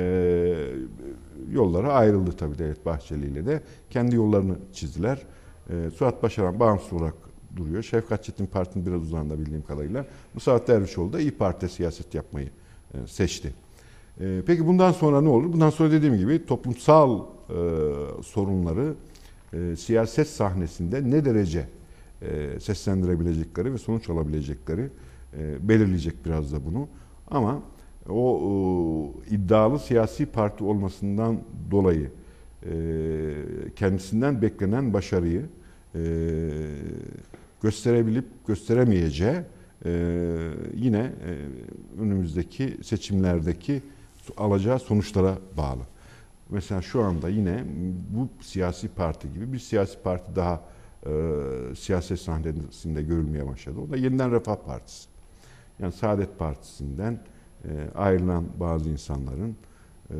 yollara ayrıldı tabii Devlet Bahçeli ile de. Kendi yollarını çizdiler. E, Suat Başaran bağımsız olarak duruyor. Şefkat Çetin partinin biraz uzağında bildiğim kadarıyla. Musavat Dervişoğlu da İyi Parti siyaset yapmayı e, seçti. E, peki bundan sonra ne olur? Bundan sonra dediğim gibi toplumsal e, sorunları e, siyaset sahnesinde ne derece e, seslendirebilecekleri ve sonuç alabilecekleri e, belirleyecek biraz da bunu. Ama o e, iddialı siyasi parti olmasından dolayı e, kendisinden beklenen başarıyı e, gösterebilip gösteremeyeceği e, yine e, önümüzdeki seçimlerdeki alacağı sonuçlara bağlı. Mesela şu anda yine bu siyasi parti gibi bir siyasi parti daha e, siyaset sahnesinde görülmeye başladı. O da yeniden Refah Partisi. Yani Saadet Partisi'nden e, ayrılan bazı insanların e,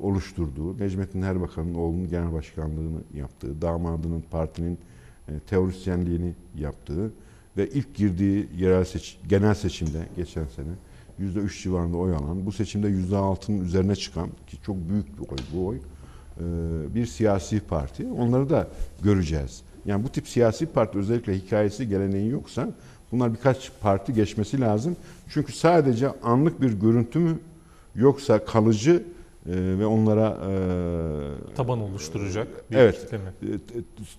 oluşturduğu, Necmettin Erbakan'ın oğlunun genel başkanlığını yaptığı, damadının partinin e, teorisyenliğini yaptığı ve ilk girdiği yerel seç genel seçimde geçen sene %3 civarında oy alan, bu seçimde %6'nın üzerine çıkan ki çok büyük bir oy bu oy e, bir siyasi parti. Onları da göreceğiz. Yani bu tip siyasi parti özellikle hikayesi geleneği yoksa bunlar birkaç parti geçmesi lazım. Çünkü sadece anlık bir görüntü mü yoksa kalıcı e, ve onlara e, taban oluşturacak bir evet, kitlemi.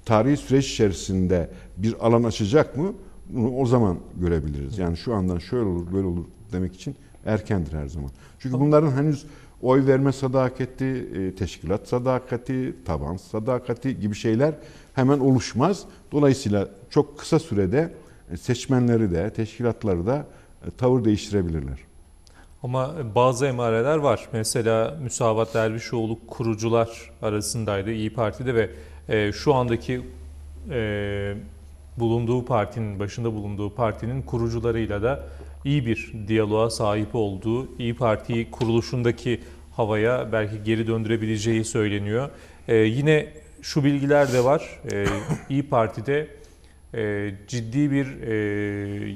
Tarihi süreç içerisinde bir alan açacak mı? Bunu o zaman görebiliriz. Yani şu andan şöyle olur, böyle olur demek için erkendir her zaman. Çünkü bunların henüz oy verme sadakati, e, teşkilat sadakati, taban sadakati gibi şeyler hemen oluşmaz. Dolayısıyla çok kısa sürede e, seçmenleri de, teşkilatları da e, tavır değiştirebilirler. Ama bazı emareler var. Mesela Müsavat Dervişoğlu kurucular arasındaydı İyi Parti'de ve şu andaki bulunduğu partinin, başında bulunduğu partinin kurucularıyla da iyi bir diyaloğa sahip olduğu, İyi Parti kuruluşundaki havaya belki geri döndürebileceği söyleniyor. Ee, yine şu bilgiler de var. Ee, İyi Parti'de e, ciddi bir e,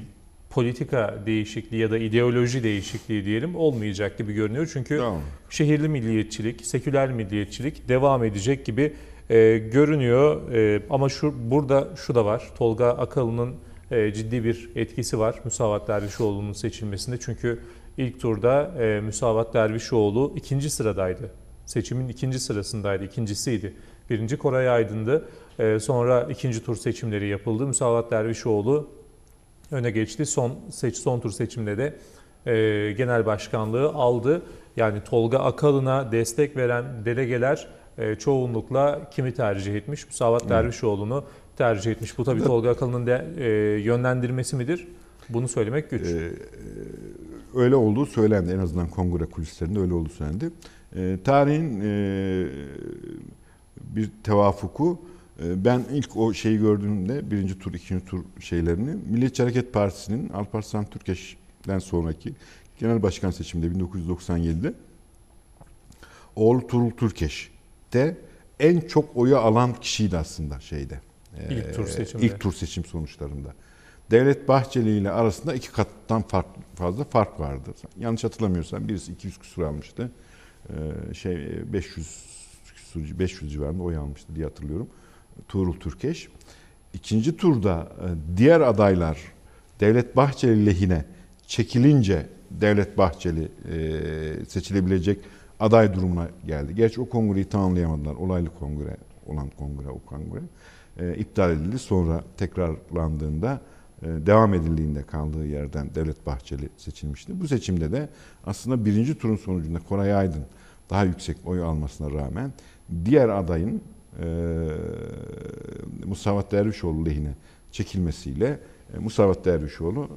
politika değişikliği ya da ideoloji değişikliği diyelim olmayacak gibi görünüyor. Çünkü tamam. şehirli milliyetçilik, seküler milliyetçilik devam edecek gibi e, görünüyor. E, ama şu burada şu da var. Tolga Akalı'nın e, ciddi bir etkisi var Müsavat Dervişoğlu'nun seçilmesinde. Çünkü ilk turda e, Müsavat Dervişoğlu ikinci sıradaydı. Seçimin ikinci sırasındaydı, ikincisiydi. Birinci Koray Aydın'dı. E, sonra ikinci tur seçimleri yapıldı. Müsavat Dervişoğlu öne geçti. Son seç son tur seçiminde de e, genel başkanlığı aldı. Yani Tolga Akalın'a destek veren delegeler e, çoğunlukla kimi tercih etmiş? Müsavat Dervişoğlu'nu tercih etmiş. Bu tabii Tolga Akalın'ın de e, yönlendirmesi midir? Bunu söylemek güç. Ee, öyle olduğu söylendi. En azından kongre kulislerinde öyle olduğu söylendi. E, tarihin e, bir tevafuku e, ben ilk o şeyi gördüğümde birinci tur, ikinci tur şeylerini Milliyetçi Hareket Partisi'nin Alparslan Türkeş'den sonraki genel başkan seçiminde 1997'de Oğlu Turul Türkeş'te en çok oyu alan kişiydi aslında şeyde. İlk ee, tur seçimde. tur seçim sonuçlarında. Devlet Bahçeli ile arasında iki kattan fark, fazla fark vardı. Yanlış hatırlamıyorsam birisi 200 küsur almıştı. Ee, şey 500 küsur 500 civarında oy almıştı diye hatırlıyorum. Tuğrul Türkeş. İkinci turda e, diğer adaylar Devlet Bahçeli lehine çekilince Devlet Bahçeli e, seçilebilecek aday durumuna geldi. Gerçi o kongreyi tamamlayamadılar. Olaylı kongre olan kongre o kongre e, iptal edildi. Sonra tekrarlandığında e, devam edildiğinde kaldığı yerden Devlet Bahçeli seçilmişti. Bu seçimde de aslında birinci turun sonucunda Koray Aydın daha yüksek oy almasına rağmen diğer adayın e, Musavat Dervişoğlu lehine çekilmesiyle e, Musavat Dervişoğlu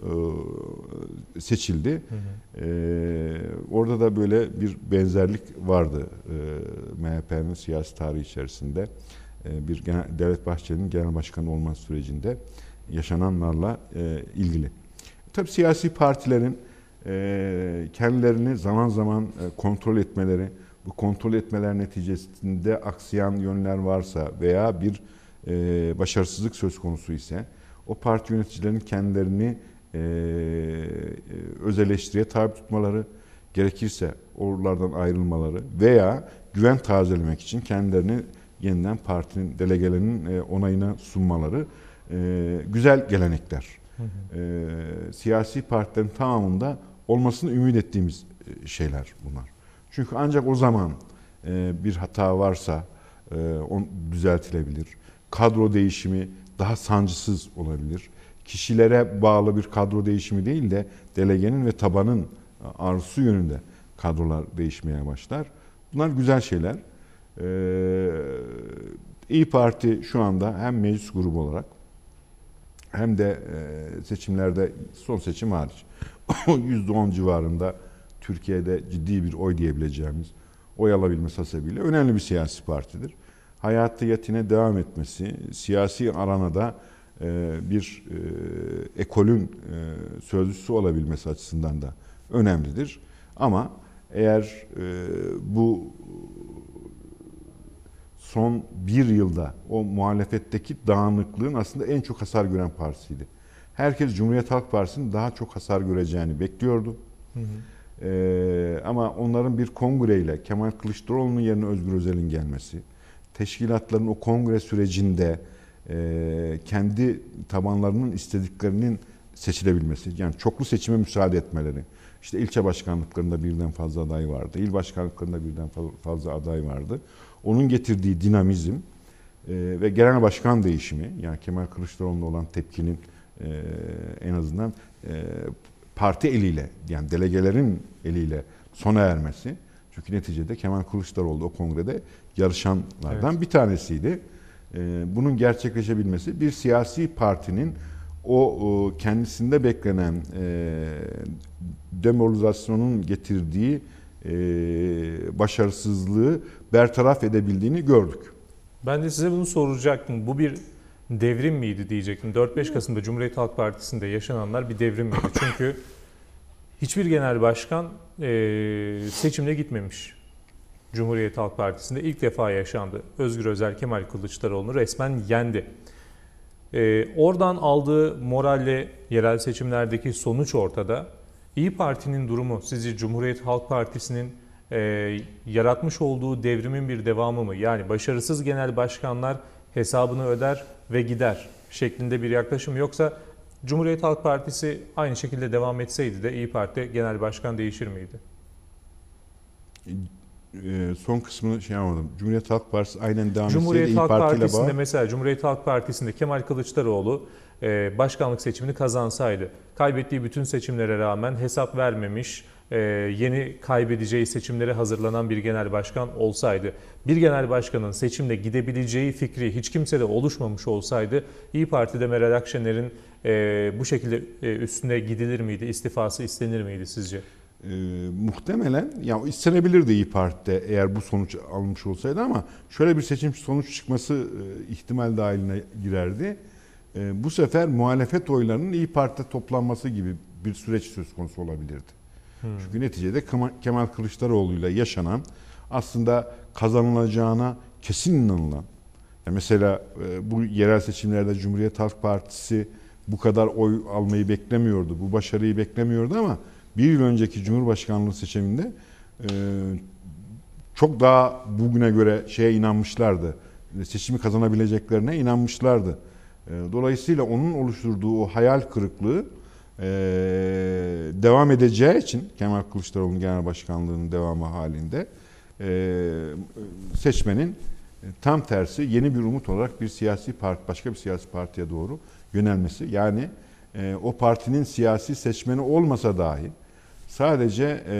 e, seçildi. Hı hı. E, orada da böyle bir benzerlik vardı MHP'nin siyasi tarihi içerisinde. E, bir Devlet Bahçeli'nin genel başkanı olma sürecinde yaşananlarla e, ilgili. Tabi siyasi partilerin e, kendilerini zaman zaman kontrol etmeleri, bu kontrol etmeler neticesinde aksayan yönler varsa veya bir başarısızlık söz konusu ise o parti yöneticilerinin kendilerini öz eleştiriye tabi tutmaları, gerekirse oralardan ayrılmaları veya güven tazelemek için kendilerini yeniden partinin delegelerinin e, onayına sunmaları e, güzel gelenekler. Hı hı. E, siyasi partilerin tamamında olmasını ümit ettiğimiz şeyler bunlar. Çünkü ancak o zaman bir hata varsa on düzeltilebilir. Kadro değişimi daha sancısız olabilir. Kişilere bağlı bir kadro değişimi değil de delegenin ve tabanın arzusu yönünde kadrolar değişmeye başlar. Bunlar güzel şeyler. Ee, İyi Parti şu anda hem meclis grubu olarak hem de e, seçimlerde son seçim hariç %10 civarında Türkiye'de ciddi bir oy diyebileceğimiz oy alabilmesi hasebiyle önemli bir siyasi partidir. Hayatiyetine devam etmesi, siyasi arana da e, bir e, ekolün sözcüsü olabilmesi açısından da önemlidir. Ama eğer bu son bir yılda o muhalefetteki dağınıklığın aslında en çok hasar gören partisiydi. Herkes Cumhuriyet Halk Partisi'nin daha çok hasar göreceğini bekliyordu. Hı hı. Ee, ama onların bir kongreyle Kemal Kılıçdaroğlu'nun yerine Özgür Özel'in gelmesi, teşkilatların o kongre sürecinde e, kendi tabanlarının istediklerinin seçilebilmesi, yani çoklu seçime müsaade etmeleri. İşte ilçe başkanlıklarında birden fazla aday vardı, il başkanlıklarında birden fazla aday vardı. Onun getirdiği dinamizm e, ve genel başkan değişimi yani Kemal Kılıçdaroğlu'na olan tepkinin e, en azından e, parti eliyle yani delegelerin eliyle sona ermesi. Çünkü neticede Kemal Kılıçdaroğlu o kongrede yarışanlardan evet. bir tanesiydi. E, bunun gerçekleşebilmesi bir siyasi partinin o kendisinde beklenen e, demoralizasyonun getirdiği e, başarısızlığı bertaraf edebildiğini gördük. Ben de size bunu soracaktım. Bu bir devrim miydi diyecektim. 4-5 Kasım'da Cumhuriyet Halk Partisi'nde yaşananlar bir devrim miydi? Çünkü hiçbir genel başkan e, seçimle gitmemiş. Cumhuriyet Halk Partisi'nde ilk defa yaşandı. Özgür Özel Kemal Kılıçdaroğlu resmen yendi. Ee, oradan aldığı moralle yerel seçimlerdeki sonuç ortada. İyi Parti'nin durumu sizi Cumhuriyet Halk Partisi'nin e, yaratmış olduğu devrimin bir devamı mı? Yani başarısız genel başkanlar hesabını öder ve gider şeklinde bir yaklaşım yoksa Cumhuriyet Halk Partisi aynı şekilde devam etseydi de İyi Parti genel başkan değişir miydi? E, son kısmını şey yapmadım. Cumhuriyet Halk Partisi aynen devam Cumhuriyet Halk İYİ Parti ile bağlı. Cumhuriyet Halk Partisi'nde mesela Cumhuriyet Halk Partisi'nde Kemal Kılıçdaroğlu e, başkanlık seçimini kazansaydı. Kaybettiği bütün seçimlere rağmen hesap vermemiş, e, yeni kaybedeceği seçimlere hazırlanan bir genel başkan olsaydı, bir genel başkanın seçimde gidebileceği fikri hiç kimsede oluşmamış olsaydı, İyi Parti'de Meral Akşener'in e, bu şekilde üstüne gidilir miydi, istifası istenir miydi sizce? E, muhtemelen ya istenebilirdi İyi Parti'de eğer bu sonuç almış olsaydı ama şöyle bir seçim sonuç çıkması e, ihtimal dahiline girerdi. Ee, bu sefer muhalefet oylarının İyi Parti'de toplanması gibi bir süreç söz konusu olabilirdi. Hmm. Çünkü neticede Kemal Kılıçdaroğlu'yla yaşanan aslında kazanılacağına kesin inanılan mesela e, bu yerel seçimlerde Cumhuriyet Halk Partisi bu kadar oy almayı beklemiyordu. Bu başarıyı beklemiyordu ama bir yıl önceki Cumhurbaşkanlığı seçiminde e, çok daha bugüne göre şeye inanmışlardı. Seçimi kazanabileceklerine inanmışlardı. Ee, dolayısıyla onun oluşturduğu o hayal kırıklığı ee, devam edeceği için Kemal Kılıçdaroğlu'nun genel başkanlığının devamı halinde ee, seçmenin e, tam tersi yeni bir umut olarak bir siyasi parti, başka bir siyasi partiye doğru yönelmesi. Yani e, o partinin siyasi seçmeni olmasa dahi sadece e,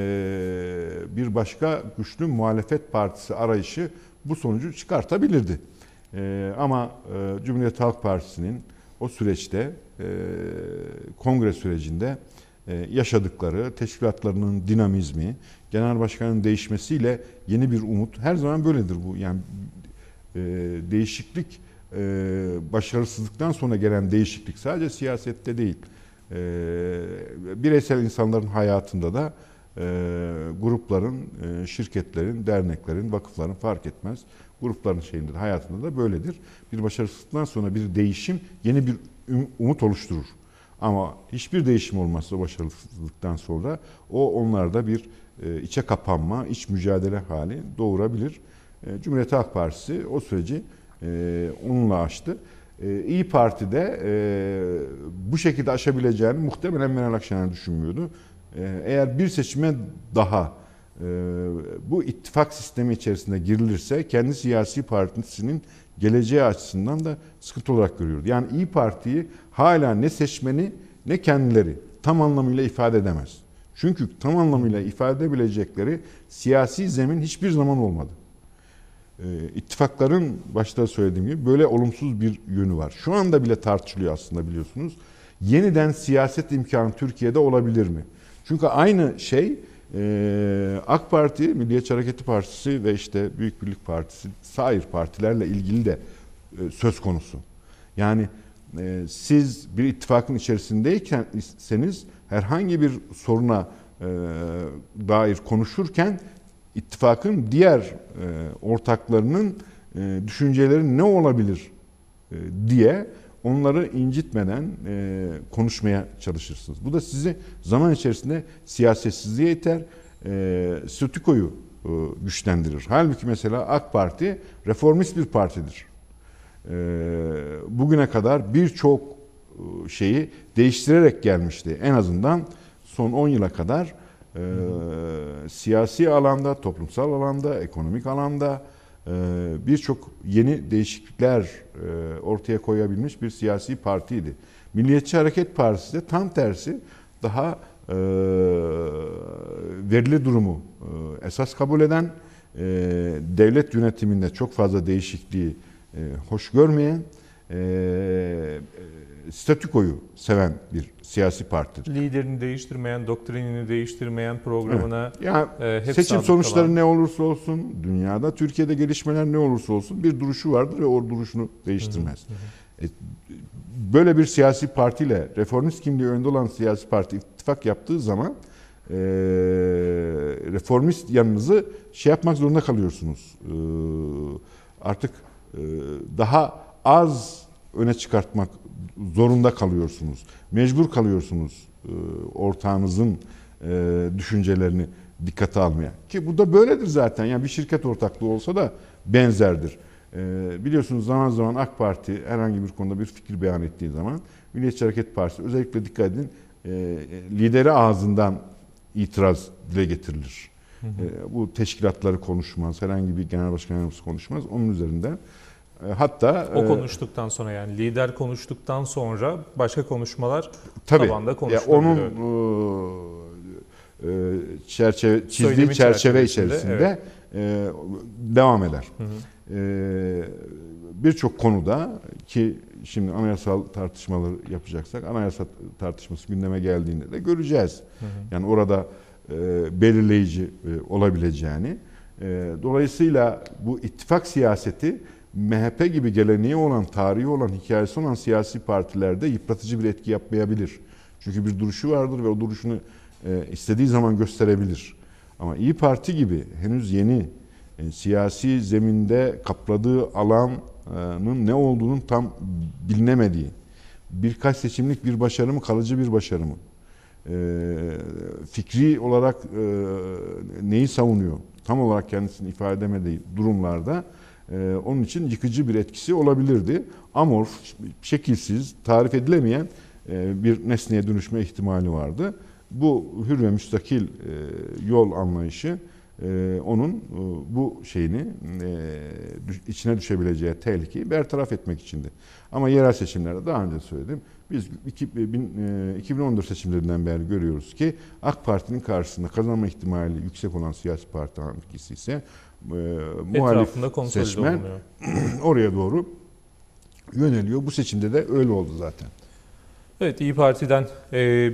bir başka güçlü muhalefet partisi arayışı bu sonucu çıkartabilirdi. E, ama e, Cumhuriyet Halk Partisi'nin o süreçte e, kongre sürecinde e, yaşadıkları, teşkilatlarının dinamizmi, genel başkanın değişmesiyle yeni bir umut. Her zaman böyledir bu. Yani e, değişiklik e, başarısızlıktan sonra gelen değişiklik sadece siyasette değil. E, bireysel insanların hayatında da e, grupların, e, şirketlerin, derneklerin, vakıfların fark etmez grupların şeyindir, hayatında da böyledir. Bir başarısızlıktan sonra bir değişim yeni bir umut oluşturur. Ama hiçbir değişim olmazsa başarısızlıktan sonra o onlarda bir e, içe kapanma, iç mücadele hali doğurabilir. E, Cumhuriyet Halk Partisi o süreci e, onunla açtı. İyi Parti de bu şekilde aşabileceğini muhtemelen Meral Akşener düşünmüyordu. eğer bir seçime daha ee, bu ittifak sistemi içerisinde girilirse kendi siyasi partisinin geleceği açısından da sıkıntı olarak görüyordu. Yani İyi Parti'yi hala ne seçmeni ne kendileri tam anlamıyla ifade edemez. Çünkü tam anlamıyla ifade edebilecekleri siyasi zemin hiçbir zaman olmadı. Ee, ittifakların başta söylediğim gibi böyle olumsuz bir yönü var. Şu anda bile tartışılıyor aslında biliyorsunuz. Yeniden siyaset imkanı Türkiye'de olabilir mi? Çünkü aynı şey ee, AK Parti, Milliyetçi Hareketi Partisi ve işte Büyük Birlik Partisi, sair partilerle ilgili de e, söz konusu. Yani e, siz bir ittifakın içerisindeyken iseniz herhangi bir soruna e, dair konuşurken ittifakın diğer ortaklarının düşünceleri ne olabilir diye onları incitmeden e, konuşmaya çalışırsınız. Bu da sizi zaman içerisinde siyasetsizliğe iter, e, statikoyu e, güçlendirir. Halbuki mesela AK Parti reformist bir partidir. E, bugüne kadar birçok e, şeyi değiştirerek gelmişti. En azından son 10 yıla kadar e, siyasi alanda, toplumsal alanda, ekonomik alanda, ee, birçok yeni değişiklikler e, ortaya koyabilmiş bir siyasi partiydi. Milliyetçi Hareket Partisi de tam tersi daha e, verili durumu e, esas kabul eden, devlet yönetiminde çok fazla değişikliği hoş görmeyen, ee, e, statükoyu seven bir siyasi partidir. Liderini değiştirmeyen, doktrinini değiştirmeyen programına evet. yani e, hep seçim sonuçları olan. ne olursa olsun, dünyada, Türkiye'de gelişmeler ne olursa olsun bir duruşu vardır ve o duruşunu değiştirmez. E, böyle bir siyasi partiyle reformist kimliği önde olan siyasi parti ittifak yaptığı zaman e, reformist yanınızı şey yapmak zorunda kalıyorsunuz. E, artık e, daha az öne çıkartmak zorunda kalıyorsunuz. Mecbur kalıyorsunuz e, ortağınızın e, düşüncelerini dikkate almaya. Ki bu da böyledir zaten. Yani bir şirket ortaklığı olsa da benzerdir. E, biliyorsunuz zaman zaman AK Parti herhangi bir konuda bir fikir beyan ettiği zaman Milliyetçi Hareket Partisi özellikle dikkat edin lideri ağzından itiraz dile getirilir. Hı hı. Bu teşkilatları konuşmaz, herhangi bir genel başkan konuşmaz. Onun üzerinden e, hatta o e, konuştuktan sonra yani lider konuştuktan sonra başka konuşmalar tabii, tabanda konuşuluyor. Onun e, e, çerçeve çizdiği Söylemi çerçeve içerisinde evet. e, devam eder. Hı hı. E, Birçok konuda ki şimdi anayasal tartışmaları yapacaksak anayasa tartışması gündeme geldiğinde de göreceğiz. Hı hı. Yani orada e, belirleyici e, olabileceğini. E, dolayısıyla bu ittifak siyaseti MHP gibi geleneği olan, tarihi olan, hikayesi olan siyasi partilerde yıpratıcı bir etki yapmayabilir. Çünkü bir duruşu vardır ve o duruşunu e, istediği zaman gösterebilir. Ama İyi Parti gibi henüz yeni e, siyasi zeminde kapladığı alanın ne olduğunun tam bilinemediği, birkaç seçimlik bir başarı mı, kalıcı bir başarı mı? E, fikri olarak neyi savunuyor? Tam olarak kendisini ifade edemediği durumlarda ee, onun için yıkıcı bir etkisi olabilirdi. Amorf, şekilsiz, tarif edilemeyen e, bir nesneye dönüşme ihtimali vardı. Bu hür ve müstakil e, yol anlayışı e, onun bu şeyini içine düşebileceği tehlikeyi bertaraf etmek içindi. Ama yerel seçimlerde daha önce söyledim. Biz 2014 seçimlerinden beri görüyoruz ki AK Parti'nin karşısında kazanma ihtimali yüksek olan siyasi parti hangisi ise e, muhalif seçmen olmuyor. oraya doğru yöneliyor. Bu seçimde de öyle oldu zaten. Evet İyi Parti'den e,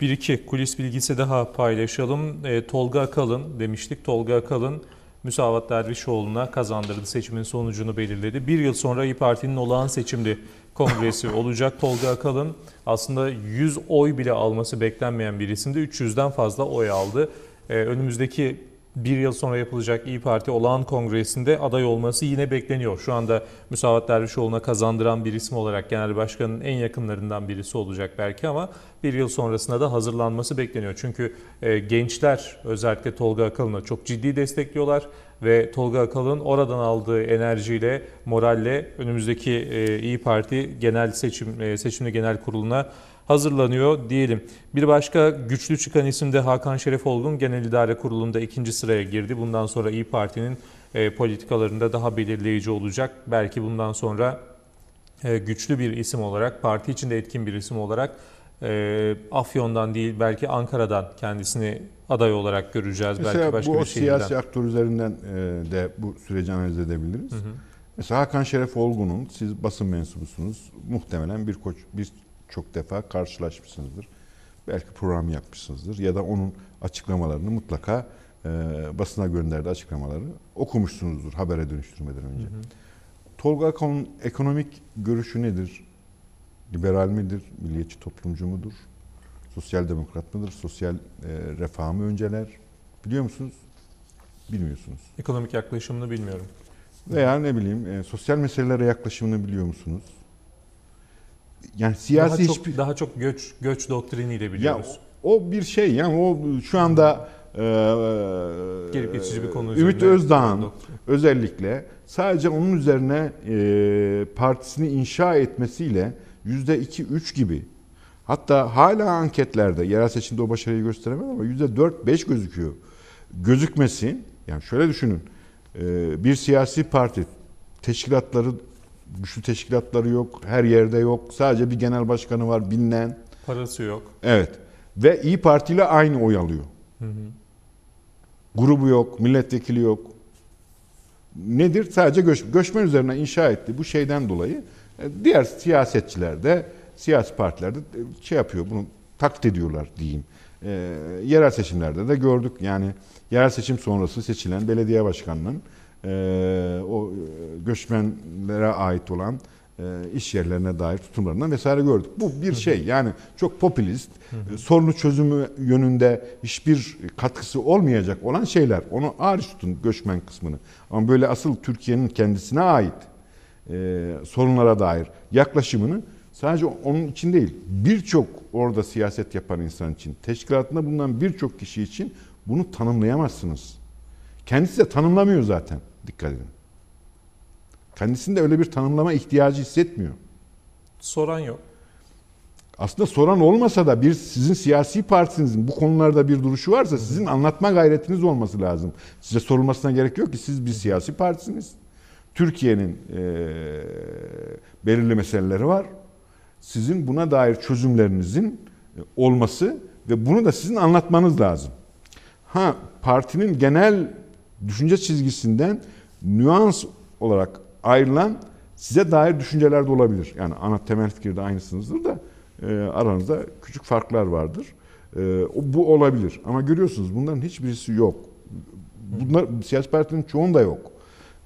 bir iki kulis bilgisi daha paylaşalım. E, Tolga Akalın demiştik. Tolga Akalın Müsavat Dervişoğlu'na kazandırdı. Seçimin sonucunu belirledi. Bir yıl sonra İyi Parti'nin olağan seçimli kongresi olacak. Tolga Akalın aslında 100 oy bile alması beklenmeyen bir isimdi. 300'den fazla oy aldı. Ee, önümüzdeki bir yıl sonra yapılacak İyi Parti olağan kongresinde aday olması yine bekleniyor. Şu anda Müsavat Dervişoğlu'na kazandıran bir isim olarak genel başkanın en yakınlarından birisi olacak belki ama bir yıl sonrasında da hazırlanması bekleniyor. Çünkü e, gençler özellikle Tolga Akalın'a çok ciddi destekliyorlar ve Tolga Akalın oradan aldığı enerjiyle, moralle önümüzdeki e, İyi Parti genel seçim e, seçimli genel kuruluna hazırlanıyor diyelim. Bir başka güçlü çıkan isim de Hakan Şeref Olgun. Genel İdare Kurulu'nda ikinci sıraya girdi. Bundan sonra İyi Parti'nin e, politikalarında daha belirleyici olacak. Belki bundan sonra e, güçlü bir isim olarak, parti içinde etkin bir isim olarak e, Afyon'dan değil belki Ankara'dan kendisini aday olarak göreceğiz. Mesela belki başka bu bir şehirden. siyasi aktör üzerinden e, de bu süreci analiz edebiliriz. Hı hı. Mesela Hakan Şeref Olgun'un siz basın mensubusunuz. Muhtemelen bir koç bir çok defa karşılaşmışsınızdır. Belki program yapmışsınızdır ya da onun açıklamalarını mutlaka e, basına gönderdiği açıklamaları okumuşsunuzdur habere dönüştürmeden önce. Hı hı. Tolga Akon'un ekonomik görüşü nedir? Liberal midir? Milliyetçi toplumcu mudur? Sosyal demokrat mıdır? Sosyal e, refahı önceler? Biliyor musunuz? Bilmiyorsunuz. Ekonomik yaklaşımını bilmiyorum. Veya ne bileyim e, sosyal meselelere yaklaşımını biliyor musunuz? yani siyasi daha çok, hiçbir... daha çok göç göç doktriniyle biliyoruz. Ya, o bir şey yani o şu anda e, gelip geçici bir konu. E, Ümit Özdağ'ın özellikle sadece onun üzerine e, partisini inşa etmesiyle yüzde iki üç gibi hatta hala anketlerde yerel seçimde o başarıyı gösteremedi ama yüzde dört beş gözüküyor. Gözükmesi yani şöyle düşünün e, bir siyasi parti teşkilatları Güçlü teşkilatları yok, her yerde yok. Sadece bir genel başkanı var, bilinen. Parası yok. Evet. Ve İyi Parti ile aynı oy alıyor. Hı hı. Grubu yok, milletvekili yok. Nedir? Sadece göç, göçmen üzerine inşa etti. Bu şeyden dolayı e, diğer siyasetçiler de, siyasi partiler de e, şey yapıyor, bunu taklit ediyorlar diyeyim. E, yerel seçimlerde de gördük. Yani yerel seçim sonrası seçilen belediye başkanının ee, e, o göçmenlere ait olan e, iş yerlerine dair tutumlarından vesaire gördük. Bu bir şey yani çok popülist, e, sorunu çözümü yönünde hiçbir katkısı olmayacak olan şeyler. Onu ağır tutun göçmen kısmını. Ama böyle asıl Türkiye'nin kendisine ait e, sorunlara dair yaklaşımını sadece onun için değil birçok orada siyaset yapan insan için, teşkilatında bulunan birçok kişi için bunu tanımlayamazsınız. Kendisi de tanımlamıyor zaten. Dikkat edin. Kendisinde öyle bir tanımlama ihtiyacı hissetmiyor. Soran yok. Aslında soran olmasa da bir sizin siyasi partinizin bu konularda bir duruşu varsa sizin anlatma gayretiniz olması lazım. Size sorulmasına gerek yok ki siz bir siyasi partisiniz. Türkiye'nin e, belirli meseleleri var. Sizin buna dair çözümlerinizin e, olması ve bunu da sizin anlatmanız lazım. Ha partinin genel düşünce çizgisinden nüans olarak ayrılan size dair düşünceler de olabilir. Yani ana temel fikirde aynısınızdır da e, aranızda küçük farklar vardır. E, bu olabilir. Ama görüyorsunuz bunların hiçbirisi yok. Bunlar siyasi partinin çoğunda yok.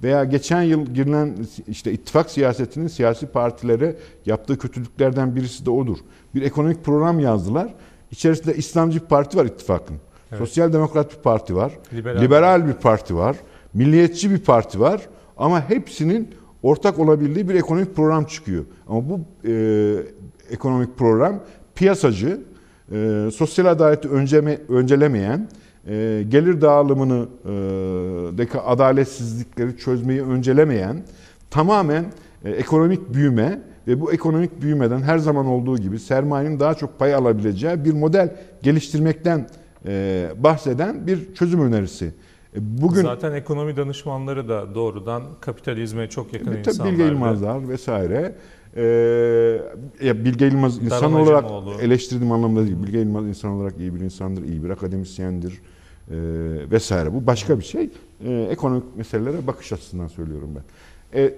Veya geçen yıl girilen işte ittifak siyasetinin siyasi partilere yaptığı kötülüklerden birisi de odur. Bir ekonomik program yazdılar. İçerisinde İslamcı bir parti var ittifakın. Evet. Sosyal Demokrat bir parti var. Liberal, liberal bir parti var. Milliyetçi bir parti var ama hepsinin ortak olabildiği bir ekonomik program çıkıyor. Ama bu e, ekonomik program piyasacı, e, sosyal adaleti önceme, öncelemeyen, e, gelir dağılımını e, adaletsizlikleri çözmeyi öncelemeyen, tamamen e, ekonomik büyüme ve bu ekonomik büyümeden her zaman olduğu gibi sermayenin daha çok pay alabileceği bir model geliştirmekten e, bahseden bir çözüm önerisi. Bugün zaten ekonomi danışmanları da doğrudan kapitalizme çok yakın e, insanlar. E, Bilge İlmazlar vesaire. Ee, Bilge İlmaz insan Darın olarak eleştirdim eleştirdiğim anlamda değil. Bilge İlmaz insan olarak iyi bir insandır, iyi bir akademisyendir e, vesaire. Bu başka bir şey. E, ekonomik meselelere bakış açısından söylüyorum ben. E,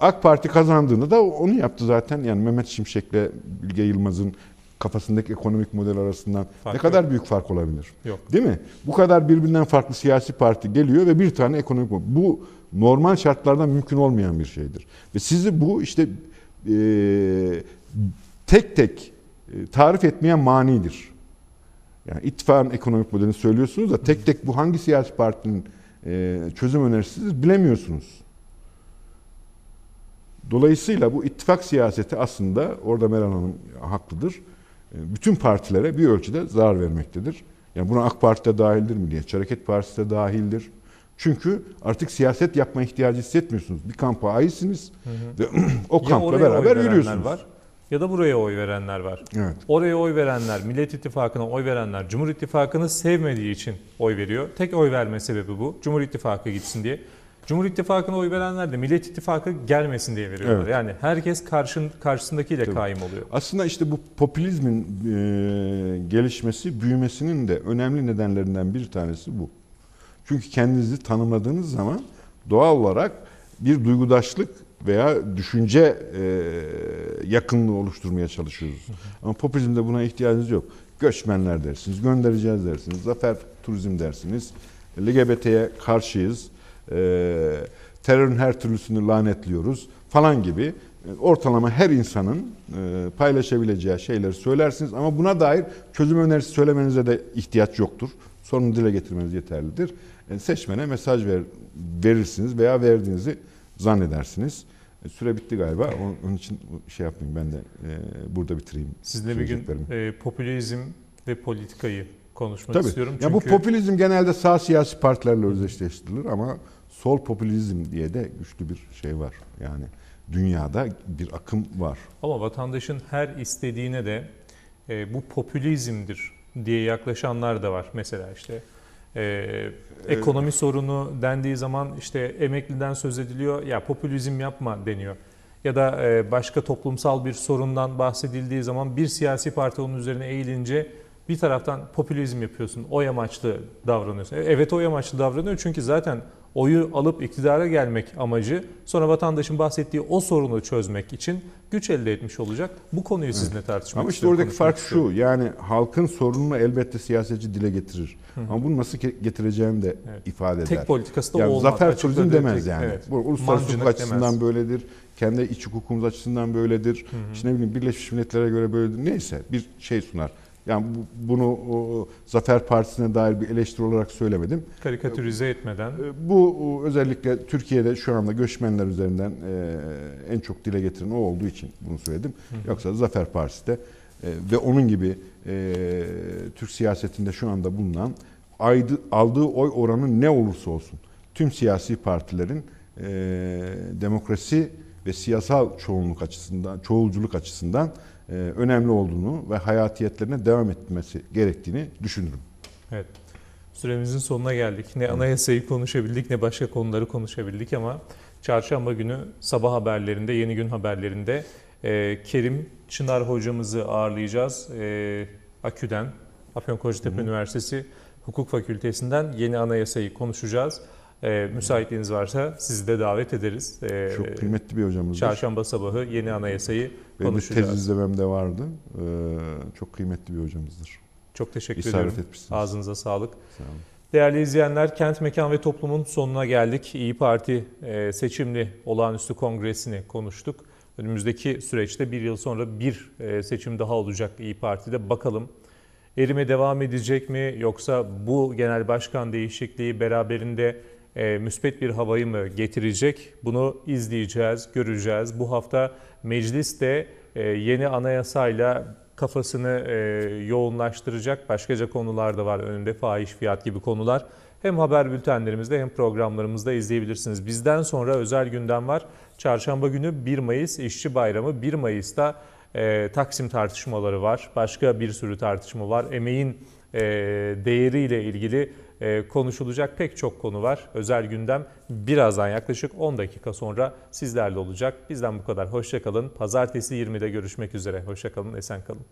AK Parti kazandığında da onu yaptı zaten. Yani Mehmet Şimşek'le Bilge Yılmaz'ın kafasındaki ekonomik model arasından fark ne kadar büyük fark olabilir? Yok. Değil mi? Bu kadar birbirinden farklı siyasi parti geliyor ve bir tane ekonomik model. Bu normal şartlarda mümkün olmayan bir şeydir. Ve sizi bu işte e, tek tek e, tarif etmeye manidir. Yani ittifakın ekonomik modelini söylüyorsunuz da tek tek bu hangi siyasi partinin e, çözüm önerisidir bilemiyorsunuz. Dolayısıyla bu ittifak siyaseti aslında orada Meral Hanım haklıdır. E, bütün partilere bir ölçüde zarar vermektedir. Yani buna AK Parti de dahildir, Milliyetçi Hareket Partisi de dahildir. Çünkü artık siyaset yapma ihtiyacı hissetmiyorsunuz. Bir kampa aitsiniz hı hı. ve o ya kampla beraber yürüyorsunuz. Var, ya da buraya oy verenler var. Evet. Oraya oy verenler, Millet İttifakı'na oy verenler, Cumhur İttifakı'nı sevmediği için oy veriyor. Tek oy verme sebebi bu. Cumhur İttifakı gitsin diye. Cumhur İttifakı'na oy verenler de Millet İttifakı gelmesin diye veriyorlar. Evet. Yani herkes karşın, karşısındakiyle Tabii. kaim oluyor. Aslında işte bu popülizmin e, gelişmesi, büyümesinin de önemli nedenlerinden bir tanesi bu. Çünkü kendinizi tanımadığınız zaman doğal olarak bir duygudaşlık veya düşünce e, yakınlığı oluşturmaya çalışıyoruz. Ama popülizmde buna ihtiyacınız yok. Göçmenler dersiniz, göndereceğiz dersiniz, zafer turizm dersiniz, LGBT'ye karşıyız ee, terörün her türlüsünü lanetliyoruz falan gibi e, ortalama her insanın e, paylaşabileceği şeyleri söylersiniz ama buna dair çözüm önerisi söylemenize de ihtiyaç yoktur. Sorunu dile getirmeniz yeterlidir. E, seçmene mesaj ver, verirsiniz veya verdiğinizi zannedersiniz. Süre bitti galiba. Onun için şey yapmayayım ben de burada bitireyim. Sizinle bir gün e, popülizm ve politikayı konuşmak Tabii. istiyorum. Çünkü... Ya bu popülizm genelde sağ siyasi partilerle özdeşleştirilir ama sol popülizm diye de güçlü bir şey var. Yani dünyada bir akım var. Ama vatandaşın her istediğine de e, bu popülizmdir diye yaklaşanlar da var. Mesela işte ee, ekonomi evet. sorunu dendiği zaman işte emekliden söz ediliyor ya popülizm yapma deniyor. Ya da e, başka toplumsal bir sorundan bahsedildiği zaman bir siyasi parti onun üzerine eğilince bir taraftan popülizm yapıyorsun, oy amaçlı davranıyorsun. E, evet oy amaçlı davranıyor çünkü zaten oyu alıp iktidara gelmek amacı sonra vatandaşın bahsettiği o sorunu çözmek için güç elde etmiş olacak. Bu konuyu sizinle evet. tartışmak Ama işte oradaki fark istiyorum. şu yani halkın sorununu elbette siyasetçi dile getirir. Hı. Ama bunu nasıl getireceğini de evet. ifade eder. Tek politikası da yani olmaz. Zafer turizm demez yani. Evet. Bu uluslararası hukuk açısından demez. böyledir. Kendi iç hukukumuz açısından böyledir. Hı hı. İşte ne bileyim Birleşmiş Milletler'e göre böyledir. Neyse bir şey sunar. Yani bunu Zafer Partisi'ne dair bir eleştiri olarak söylemedim. Karikatürize etmeden. E, bu özellikle Türkiye'de şu anda göçmenler üzerinden e, en çok dile getiren o olduğu için bunu söyledim. Yoksa Zafer Partisi'de e, ve onun gibi e, Türk siyasetinde şu anda bulunan aldığı oy oranı ne olursa olsun tüm siyasi partilerin demokrasi ve siyasal çoğunluk açısından, çoğulculuk açısından e, önemli olduğunu ve hayatiyetlerine devam etmesi gerektiğini düşünürüm. Evet. Süremizin sonuna geldik. Ne anayasayı konuşabildik ne başka konuları konuşabildik ama çarşamba günü sabah haberlerinde, yeni gün haberlerinde e, Kerim Çınar hocamızı ağırlayacağız. E, Akü'den, Afyonkarahisar Üniversitesi Hukuk Fakültesinden yeni anayasayı konuşacağız. E, müsaitliğiniz varsa sizi de davet ederiz. E, Çok kıymetli bir hocamız. Çarşamba sabahı yeni anayasayı Benim konuşacağız. Benim tez izlememde vardı. E, çok kıymetli bir hocamızdır. Çok teşekkür İsabet ediyorum. Etmişsiniz. Ağzınıza sağlık. Sağ olun. Değerli izleyenler, Kent Mekan ve Toplum'un sonuna geldik. İyi Parti e, seçimli olağanüstü kongresini konuştuk. Önümüzdeki süreçte bir yıl sonra bir e, seçim daha olacak İyi Parti'de. Bakalım erime devam edecek mi yoksa bu genel başkan değişikliği beraberinde e, müspet bir havayı mı getirecek? Bunu izleyeceğiz, göreceğiz. Bu hafta meclis de e, yeni anayasayla kafasını e, yoğunlaştıracak başkaca konular da var. Önünde fahiş fiyat gibi konular. Hem haber bültenlerimizde hem programlarımızda izleyebilirsiniz. Bizden sonra özel gündem var. Çarşamba günü 1 Mayıs İşçi Bayramı. 1 Mayıs'ta e, Taksim tartışmaları var. Başka bir sürü tartışma var. Emeğin e, değeriyle ilgili e, konuşulacak pek çok konu var. Özel gündem birazdan yaklaşık 10 dakika sonra sizlerle olacak. Bizden bu kadar. Hoşçakalın. Pazartesi 20'de görüşmek üzere. Hoşçakalın. Esen kalın.